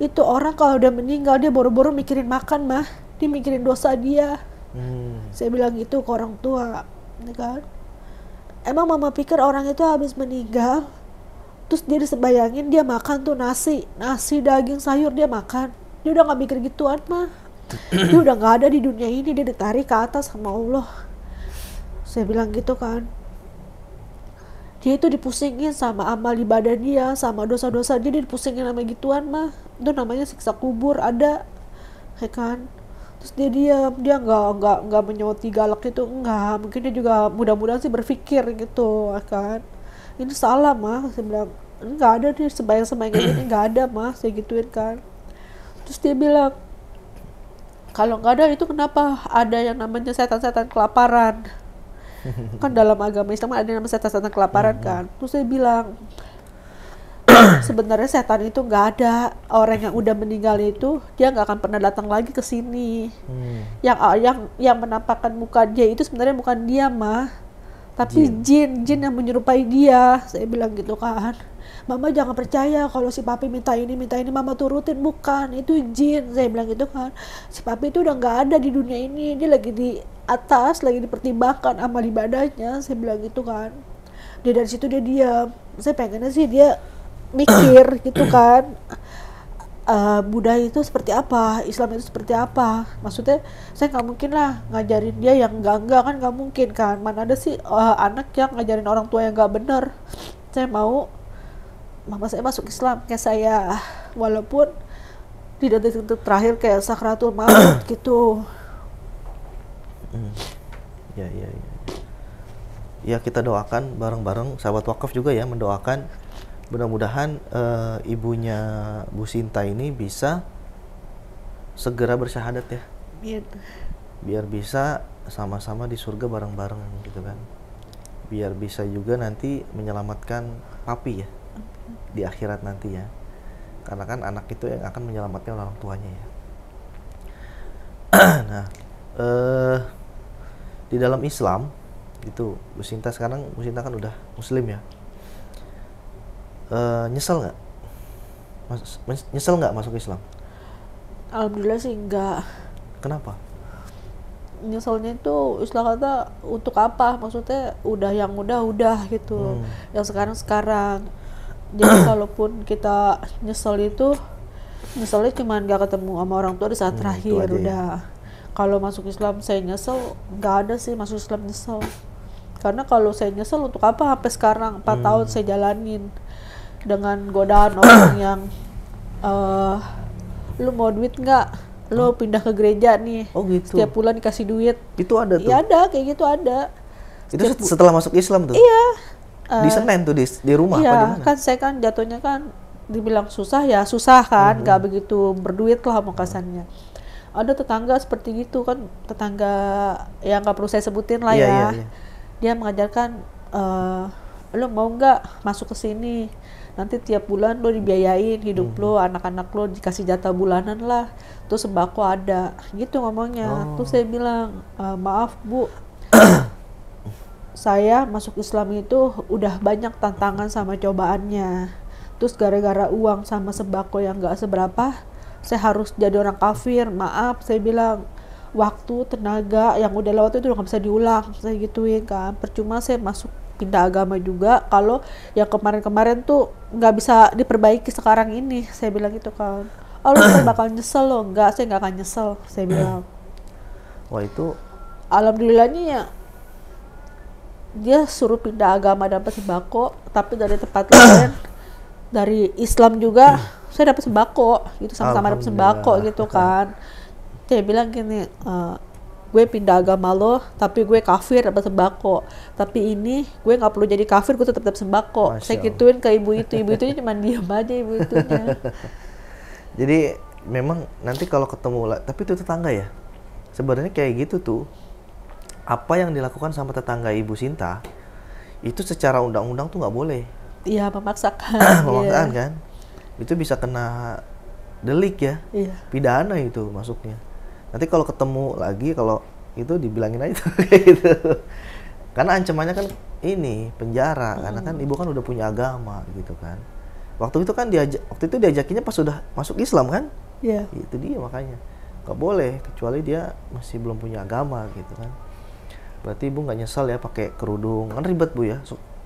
itu orang kalau udah meninggal dia boro-boro mikirin makan mah dia mikirin dosa dia hmm. saya bilang gitu ke orang tua ya kan emang mama pikir orang itu habis meninggal terus dia disembayangin dia makan tuh nasi nasi daging sayur dia makan dia udah gak mikir gituan mah dia udah gak ada di dunia ini dia ditarik ke atas sama Allah saya bilang gitu kan dia itu dipusingin sama amal ibadah dia sama dosa-dosa dia, dia dipusingin sama gituan mah itu namanya siksa kubur ada ya kan terus dia diam dia nggak nggak nggak menyoti galak itu enggak mungkin dia juga mudah-mudahan sih berpikir gitu ya kan ini salah mah saya bilang enggak ada nih sebayang sebayang ini enggak ada mah saya gituin kan terus dia bilang kalau nggak ada itu kenapa ada yang namanya setan-setan kelaparan kan dalam agama Islam ada yang namanya setan-setan kelaparan hmm. kan terus dia bilang sebenarnya setan itu nggak ada orang yang udah meninggal itu dia nggak akan pernah datang lagi ke sini hmm. yang ah, yang yang menampakkan muka dia itu sebenarnya bukan dia mah tapi jin jin yang menyerupai dia saya bilang gitu kan mama jangan percaya kalau si papi minta ini minta ini mama turutin bukan itu jin saya bilang gitu kan si papi itu udah nggak ada di dunia ini dia lagi di atas lagi dipertimbangkan amal ibadahnya saya bilang gitu kan dia dari situ dia diam saya pengennya sih dia mikir gitu kan uh, budaya itu seperti apa Islam itu seperti apa maksudnya saya nggak mungkin lah ngajarin dia yang enggak enggak kan nggak mungkin kan mana ada sih uh, anak yang ngajarin orang tua yang nggak bener saya mau mama saya masuk Islam kayak saya walaupun di detik-detik terakhir kayak sakratul maut gitu hmm. ya ya ya ya kita doakan bareng-bareng sahabat wakaf juga ya mendoakan mudah-mudahan uh, ibunya Bu Sinta ini bisa segera bersyahadat ya biar biar bisa sama-sama di surga bareng-bareng gitu kan biar bisa juga nanti menyelamatkan papi ya di akhirat nanti ya karena kan anak itu yang akan menyelamatkan orang tuanya ya nah eh, di dalam Islam itu Musinta sekarang Musinta kan udah Muslim ya eh, nyesel nggak nyesel nggak masuk Islam Alhamdulillah sih enggak kenapa nyeselnya itu istilah kata untuk apa maksudnya udah yang udah udah gitu hmm. yang sekarang sekarang jadi kalaupun kita nyesel itu nyeselnya cuma nggak ketemu sama orang tua di saat hmm, terakhir ya. udah kalau masuk Islam saya nyesel nggak ada sih masuk Islam nyesel karena kalau saya nyesel untuk apa sampai sekarang 4 hmm. tahun saya jalanin dengan godaan orang yang uh, lu mau duit nggak lo pindah ke gereja nih oh gitu setiap bulan dikasih duit itu ada tuh ya ada kayak gitu ada itu setelah masuk Islam tuh iya di eh, senin tuh di di rumah iya, apa gimana? kan saya kan jatuhnya kan dibilang susah ya susah kan hmm. nggak hmm. begitu berduit lah makasannya ada tetangga seperti gitu kan tetangga yang nggak perlu saya sebutin lah yeah, ya yeah, yeah. dia mengajarkan uh, lo mau nggak masuk ke sini nanti tiap bulan lo dibiayain hidup hmm. lo anak-anak lo dikasih jatah bulanan lah terus sembako ada gitu ngomongnya oh. terus saya bilang e, maaf bu saya masuk Islam itu udah banyak tantangan sama cobaannya terus gara-gara uang sama sebako yang gak seberapa saya harus jadi orang kafir maaf saya bilang waktu tenaga yang udah lewat itu udah gak bisa diulang saya gituin kan percuma saya masuk pindah agama juga kalau yang kemarin-kemarin tuh nggak bisa diperbaiki sekarang ini saya bilang gitu kan oh lo bakal nyesel loh, nggak saya nggak akan nyesel saya bilang wah itu alhamdulillahnya ya dia suruh pindah agama dapat sembako tapi dari tempat lain dari Islam juga saya dapat sembako gitu sama-sama dapat sembako gitu kan dia bilang gini e, gue pindah agama lo tapi gue kafir dapat sembako tapi ini gue nggak perlu jadi kafir gue tetap dapat sembako saya gituin ke ibu itu ibu itu cuma diam aja ibu itu jadi memang nanti kalau ketemu lah tapi itu tetangga ya sebenarnya kayak gitu tuh apa yang dilakukan sama tetangga Ibu Sinta itu secara undang-undang tuh nggak boleh. Iya, memaksakan. Iya. memaksakan yeah. kan. Itu bisa kena delik ya. yeah. Pidana itu masuknya. Nanti kalau ketemu lagi kalau itu dibilangin aja gitu. Karena ancamannya kan ini penjara hmm. karena kan hmm. ibu kan udah punya agama gitu kan. Waktu itu kan diajak waktu itu diajakinya pas sudah masuk Islam kan? Iya. Itu dia makanya. Gak boleh kecuali dia masih belum punya agama gitu kan berarti ibu nggak nyesal ya pakai kerudung kan ribet bu ya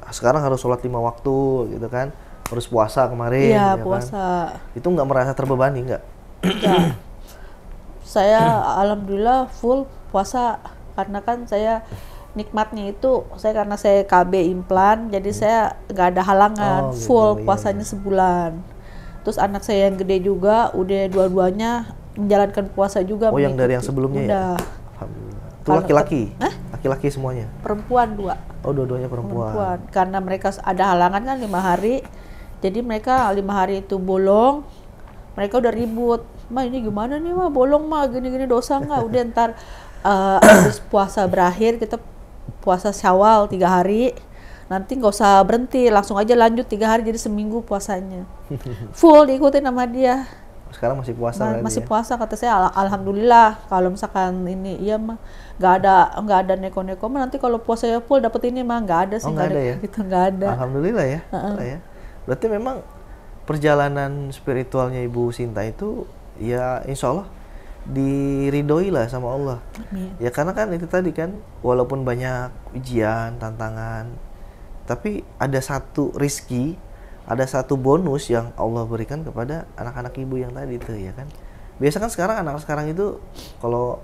sekarang harus sholat lima waktu gitu kan harus puasa kemarin iya gitu ya kan. puasa kan? itu nggak merasa terbebani nggak ya. saya alhamdulillah full puasa karena kan saya nikmatnya itu saya karena saya KB implan jadi hmm. saya nggak ada halangan oh, gitu, full iya, iya. puasanya iya. sebulan terus anak saya yang gede juga udah dua-duanya menjalankan puasa juga oh yang dari yang sebelumnya ya? udah. ya itu laki-laki. Laki-laki semuanya. Perempuan dua. Oh, dua-duanya perempuan. perempuan. Karena mereka ada halangan kan lima hari. Jadi mereka lima hari itu bolong. Mereka udah ribut. Ma ini gimana nih ma bolong ma gini-gini dosa nggak? Udah ntar uh, puasa berakhir kita puasa syawal tiga hari nanti nggak usah berhenti langsung aja lanjut tiga hari jadi seminggu puasanya full diikutin sama dia sekarang masih puasa Ma masih ya? puasa kata saya al alhamdulillah kalau misalkan ini iya mah nggak ada nggak ada neko-neko mah nanti kalau puasa ya full dapat ini mah nggak ada sih oh, nggak oh, ada, ada ya? gitu nggak ada alhamdulillah ya, uh -uh. ya berarti memang perjalanan spiritualnya ibu Sinta itu ya insya Allah diridoi lah sama Allah Amin. ya karena kan itu tadi kan walaupun banyak ujian tantangan tapi ada satu rizki ada satu bonus yang Allah berikan kepada anak-anak ibu yang tadi itu ya kan biasa kan sekarang anak sekarang itu kalau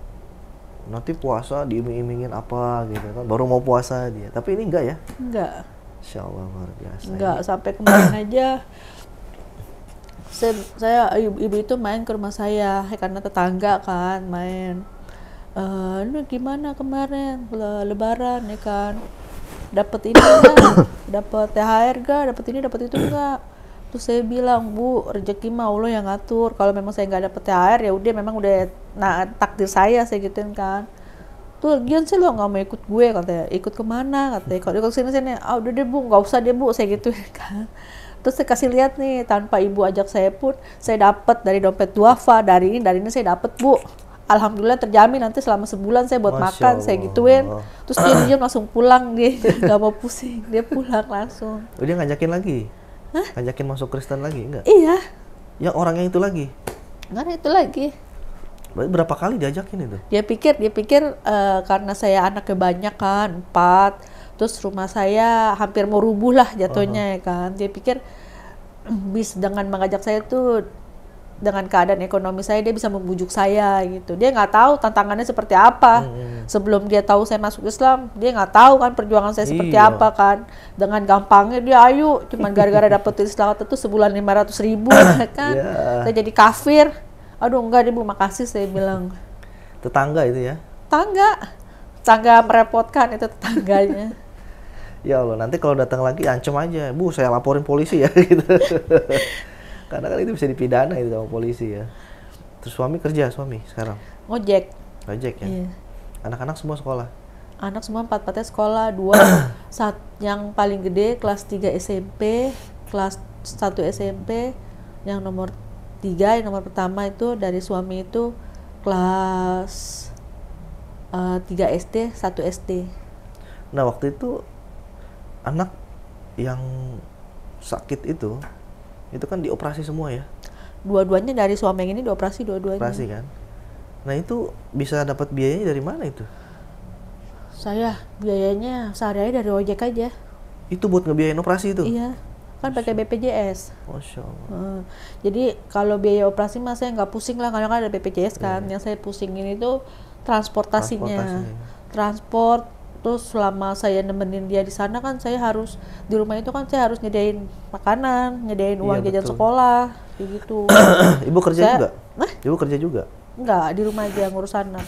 nanti puasa diiming-imingin apa gitu kan baru mau puasa dia tapi ini enggak ya enggak Insya Allah luar biasa enggak ini. sampai kemarin aja saya, saya ibu itu main ke rumah saya ya karena tetangga kan main eh ini gimana kemarin lebaran ya kan dapat ini enggak dapat THR gak dapat ini dapat itu enggak terus saya bilang bu rezeki mah Allah yang ngatur kalau memang saya nggak dapat THR ya udah memang udah nah takdir saya saya gituin kan tuh gian sih lo nggak mau ikut gue katanya ikut kemana katanya kalau ikut sini sini ah udah deh bu nggak usah deh bu saya gituin kan terus saya kasih lihat nih tanpa ibu ajak saya pun saya dapat dari dompet duafa dari ini dari ini saya dapat bu alhamdulillah terjamin nanti selama sebulan saya buat Masya makan Allah. saya gituin terus dia diam langsung pulang dia nggak mau pusing dia pulang langsung oh, dia ngajakin lagi Hah? ngajakin masuk Kristen lagi enggak iya yang orangnya itu lagi nggak itu lagi berapa kali diajakin itu dia pikir dia pikir uh, karena saya anaknya banyak kan empat terus rumah saya hampir mau rubuh lah jatuhnya uh -huh. ya kan dia pikir bis dengan mengajak saya tuh dengan keadaan ekonomi saya dia bisa membujuk saya gitu dia nggak tahu tantangannya seperti apa hmm. sebelum dia tahu saya masuk Islam dia nggak tahu kan perjuangan saya seperti iya. apa kan dengan gampangnya dia ayo cuman gara-gara dapet Islam itu sebulan lima ratus ribu ya kan yeah. saya jadi kafir aduh enggak dia belum makasih saya bilang tetangga itu ya tetangga tetangga merepotkan itu tetangganya ya Allah nanti kalau datang lagi ancam aja bu saya laporin polisi ya gitu karena kan itu bisa dipidana itu sama polisi ya terus suami kerja suami sekarang ojek ojek ya anak iya. anak-anak semua sekolah anak semua empat empatnya sekolah dua saat yang paling gede kelas 3 SMP kelas 1 SMP yang nomor tiga yang nomor pertama itu dari suami itu kelas uh, 3 SD 1 SD nah waktu itu anak yang sakit itu itu kan dioperasi semua ya dua-duanya dari suami ini dioperasi dua-duanya operasi kan nah itu bisa dapat biayanya dari mana itu saya biayanya sehari-hari dari ojek aja itu buat ngebiayain operasi itu iya kan pakai BPJS. Masya Allah. Hmm. Jadi kalau biaya operasi mas saya nggak pusing lah karena kan ada BPJS kan. Yeah. Yang saya pusingin itu transportasinya. transportasinya. Transport terus selama saya nemenin dia di sana kan saya harus di rumah itu kan saya harus nyediain makanan nyediain iya, uang iya, jajan betul. sekolah kayak gitu ibu kerja saya, juga eh? ibu kerja juga enggak di rumah aja ngurus anak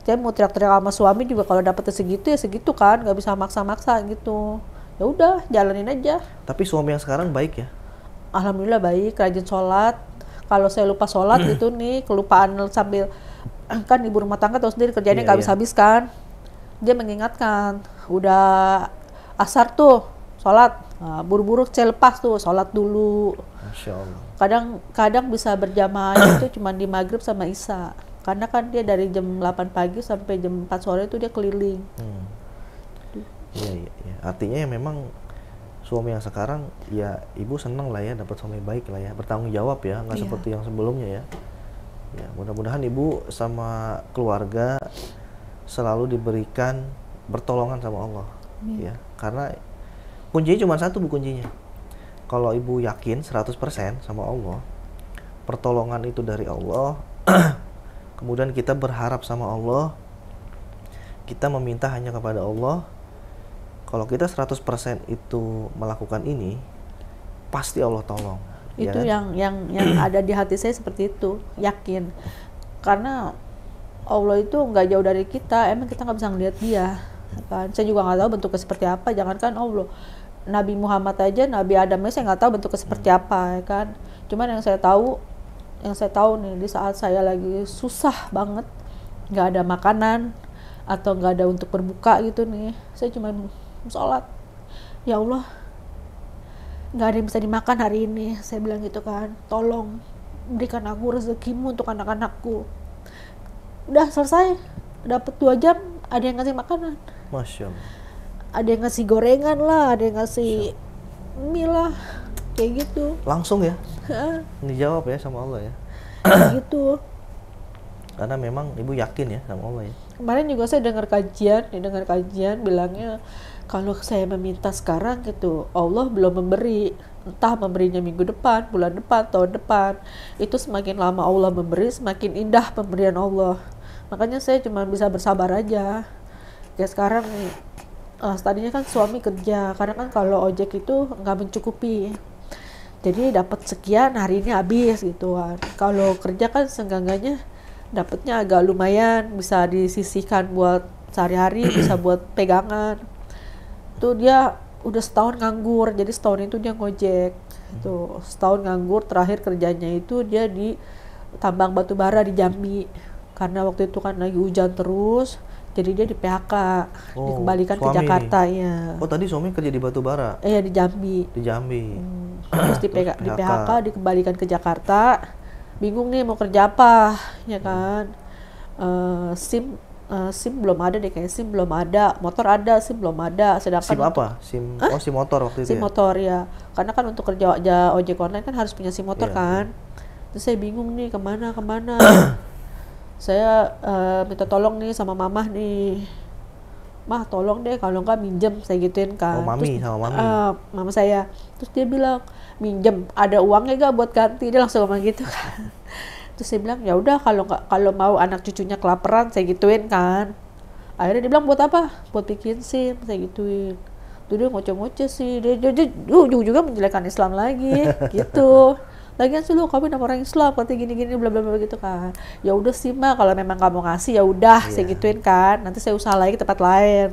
saya mau teriak-teriak sama suami juga kalau dapetnya segitu ya segitu kan nggak bisa maksa-maksa gitu ya udah jalanin aja tapi suami yang sekarang baik ya alhamdulillah baik rajin sholat kalau saya lupa sholat gitu nih kelupaan sambil kan ibu rumah tangga tahu sendiri kerjanya iya, nggak iya, iya. habis-habis kan dia mengingatkan udah asar tuh sholat buru nah, buru-buru lepas tuh sholat dulu kadang kadang bisa berjamaah itu cuma di maghrib sama isya karena kan dia dari jam 8 pagi sampai jam 4 sore itu dia keliling hmm. Iya, ya, ya. artinya ya memang suami yang sekarang ya ibu seneng lah ya dapat suami baik lah ya bertanggung jawab ya nggak ya. seperti yang sebelumnya ya ya mudah-mudahan ibu sama keluarga selalu diberikan pertolongan sama Allah Amin. ya karena kuncinya cuma satu bu kuncinya kalau ibu yakin 100% sama Allah pertolongan itu dari Allah kemudian kita berharap sama Allah kita meminta hanya kepada Allah kalau kita 100% itu melakukan ini pasti Allah tolong ya itu ya kan? yang yang yang ada di hati saya seperti itu yakin karena Allah itu nggak jauh dari kita emang kita nggak bisa ngeliat dia kan saya juga nggak tahu bentuknya seperti apa jangankan Allah Nabi Muhammad aja Nabi Adamnya saya nggak tahu bentuknya seperti hmm. apa ya kan cuman yang saya tahu yang saya tahu nih di saat saya lagi susah banget nggak ada makanan atau nggak ada untuk berbuka gitu nih saya cuma sholat ya Allah nggak ada yang bisa dimakan hari ini saya bilang gitu kan tolong berikan aku rezekimu untuk anak-anakku udah selesai dapat dua jam ada yang ngasih makanan masya allah ada yang ngasih gorengan lah ada yang ngasih milah mie lah kayak gitu langsung ya dijawab ya sama Allah ya gitu karena memang ibu yakin ya sama Allah ya kemarin juga saya dengar kajian ya dengar kajian bilangnya kalau saya meminta sekarang gitu Allah belum memberi entah memberinya minggu depan bulan depan tahun depan itu semakin lama Allah memberi semakin indah pemberian Allah makanya saya cuma bisa bersabar aja kayak sekarang uh, tadinya kan suami kerja karena kan kalau ojek itu nggak mencukupi jadi dapat sekian hari ini habis gitu kan kalau kerja kan senggangannya dapatnya agak lumayan bisa disisihkan buat sehari-hari bisa buat pegangan tuh dia udah setahun nganggur jadi setahun itu dia ngojek itu setahun nganggur terakhir kerjanya itu dia di tambang batu bara di Jambi karena waktu itu kan lagi hujan terus jadi dia di PHK oh, dikembalikan ke oh, Jakarta ya oh tadi suami kerja di Batubara iya eh, di Jambi di Jambi hmm. terus di, PHK, di PHK dikembalikan ke Jakarta bingung nih mau kerja apa ya hmm. kan uh, SIM uh, SIM belum ada deh kayak SIM belum ada, motor ada, SIM belum ada. Sedangkan SIM apa? SIM huh? oh SIM motor waktu itu. SIM ya? motor ya. Karena kan untuk kerja ojek online kan harus punya SIM motor yeah. kan. Iya. Terus saya bingung nih kemana kemana. saya uh, minta tolong nih sama mamah nih mah tolong deh kalau enggak minjem saya gituin kan oh, mami terus, sama mami uh, mama saya terus dia bilang minjem ada uangnya gak buat ganti dia langsung ngomong gitu kan terus saya bilang ya udah kalau enggak kalau mau anak cucunya kelaparan saya gituin kan akhirnya dia bilang buat apa buat bikin sim saya gituin tuh dia ngoceh-ngoceh sih dia, dia, dia juga menjelekan Islam lagi gitu lagian sih lu kawin sama orang Islam katanya gini-gini bla bla bla gitu kan ya udah sih mah kalau memang kamu ngasih ya udah yeah. saya iya. gituin kan nanti saya usaha lagi ke tempat lain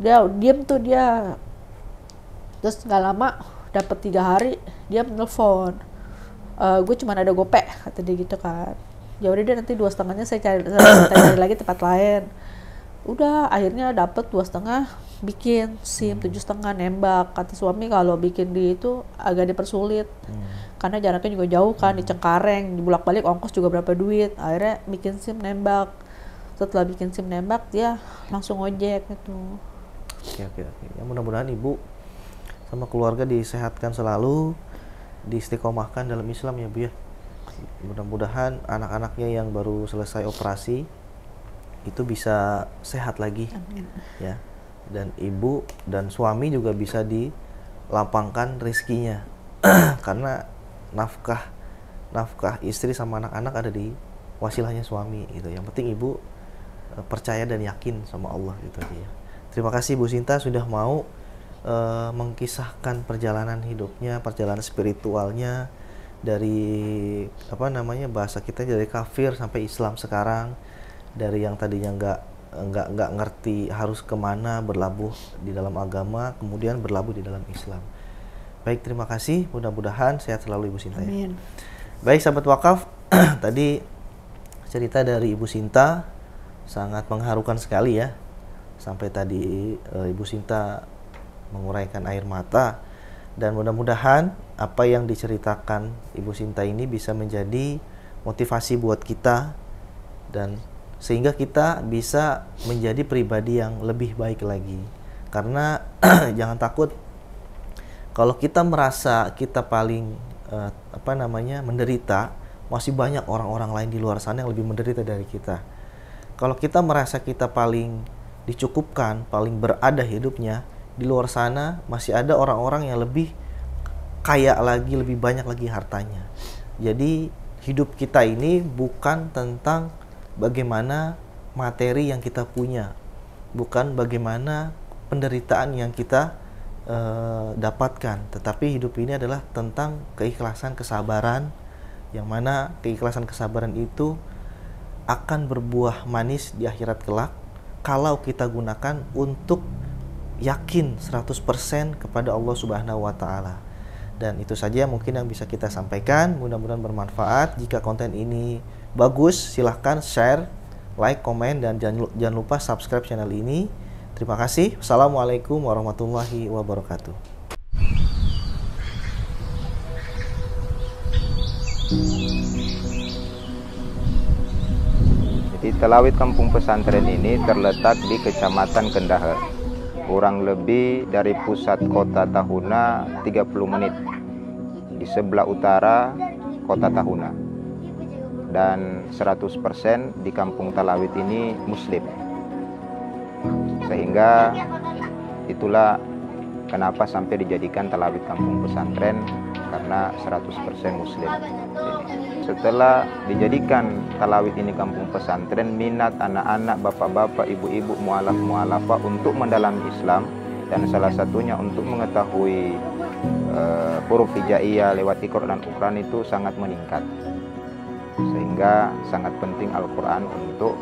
dia diam tuh dia terus nggak lama dapat tiga hari dia telepon e, eh, gue cuma ada gopek kata dia gitu kan ya udah deh nanti dua setengahnya saya cari saya cari lagi tempat lain udah akhirnya dapat dua setengah bikin sim tujuh setengah nembak kata suami kalau bikin di itu agak dipersulit hmm karena jaraknya juga jauh kan di Cengkareng bolak balik ongkos juga berapa duit akhirnya bikin sim nembak setelah bikin sim nembak dia langsung ojek gitu oke oke oke ya mudah-mudahan ibu sama keluarga disehatkan selalu diistiqomahkan dalam Islam ya bu ya mudah-mudahan anak-anaknya yang baru selesai operasi itu bisa sehat lagi Amin. ya dan ibu dan suami juga bisa dilapangkan rezekinya karena nafkah nafkah istri sama anak-anak ada di wasilahnya suami gitu. Yang penting ibu eh, percaya dan yakin sama Allah gitu ya. Terima kasih Bu Sinta sudah mau uh, mengkisahkan perjalanan hidupnya, perjalanan spiritualnya dari apa namanya bahasa kita dari kafir sampai Islam sekarang dari yang tadinya nggak nggak nggak ngerti harus kemana berlabuh di dalam agama kemudian berlabuh di dalam Islam. Baik, terima kasih. Mudah-mudahan sehat selalu Ibu Sinta. Ya. Amin. Ya. Baik, sahabat wakaf, tadi cerita dari Ibu Sinta sangat mengharukan sekali ya. Sampai tadi e, Ibu Sinta menguraikan air mata dan mudah-mudahan apa yang diceritakan Ibu Sinta ini bisa menjadi motivasi buat kita dan sehingga kita bisa menjadi pribadi yang lebih baik lagi. Karena jangan takut kalau kita merasa kita paling uh, apa namanya menderita, masih banyak orang-orang lain di luar sana yang lebih menderita dari kita. Kalau kita merasa kita paling dicukupkan, paling berada hidupnya, di luar sana masih ada orang-orang yang lebih kaya lagi, lebih banyak lagi hartanya. Jadi hidup kita ini bukan tentang bagaimana materi yang kita punya, bukan bagaimana penderitaan yang kita e, dapatkan. Tetapi hidup ini adalah tentang keikhlasan, kesabaran, yang mana keikhlasan, kesabaran itu akan berbuah manis di akhirat kelak kalau kita gunakan untuk yakin 100% kepada Allah Subhanahu wa taala. Dan itu saja mungkin yang bisa kita sampaikan. Mudah-mudahan bermanfaat. Jika konten ini bagus, silahkan share, like, komen, dan jangan lupa subscribe channel ini. Terima kasih. Assalamualaikum warahmatullahi wabarakatuh. Jadi Telawit Kampung Pesantren ini terletak di Kecamatan Kendahar. Kurang lebih dari pusat kota Tahuna 30 menit. Di sebelah utara kota Tahuna. Dan 100% di Kampung Telawit ini Muslim sehingga itulah kenapa sampai dijadikan talawit kampung pesantren karena 100% muslim setelah dijadikan talawit ini kampung pesantren minat anak-anak bapak-bapak ibu-ibu mualaf mualafa untuk mendalami Islam dan salah satunya untuk mengetahui uh, huruf hijaiyah lewat Iqra dan Ukran itu sangat meningkat sehingga sangat penting Al-Quran untuk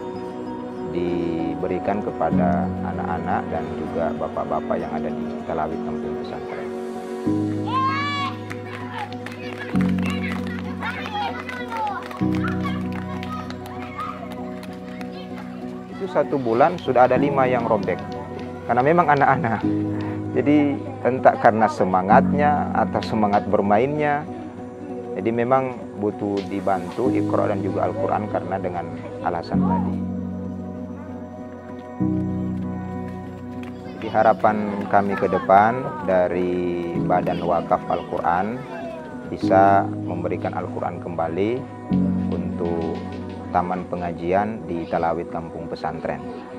diberikan kepada anak-anak dan juga bapak-bapak yang ada di Telawi Kampung Pesantren. Itu satu bulan sudah ada lima yang robek, karena memang anak-anak. Jadi entah karena semangatnya atau semangat bermainnya, jadi memang butuh dibantu Iqra dan juga Al-Quran karena dengan alasan tadi. Di harapan kami ke depan dari Badan Wakaf Al-Quran bisa memberikan Al-Quran kembali untuk taman pengajian di Talawit Kampung Pesantren.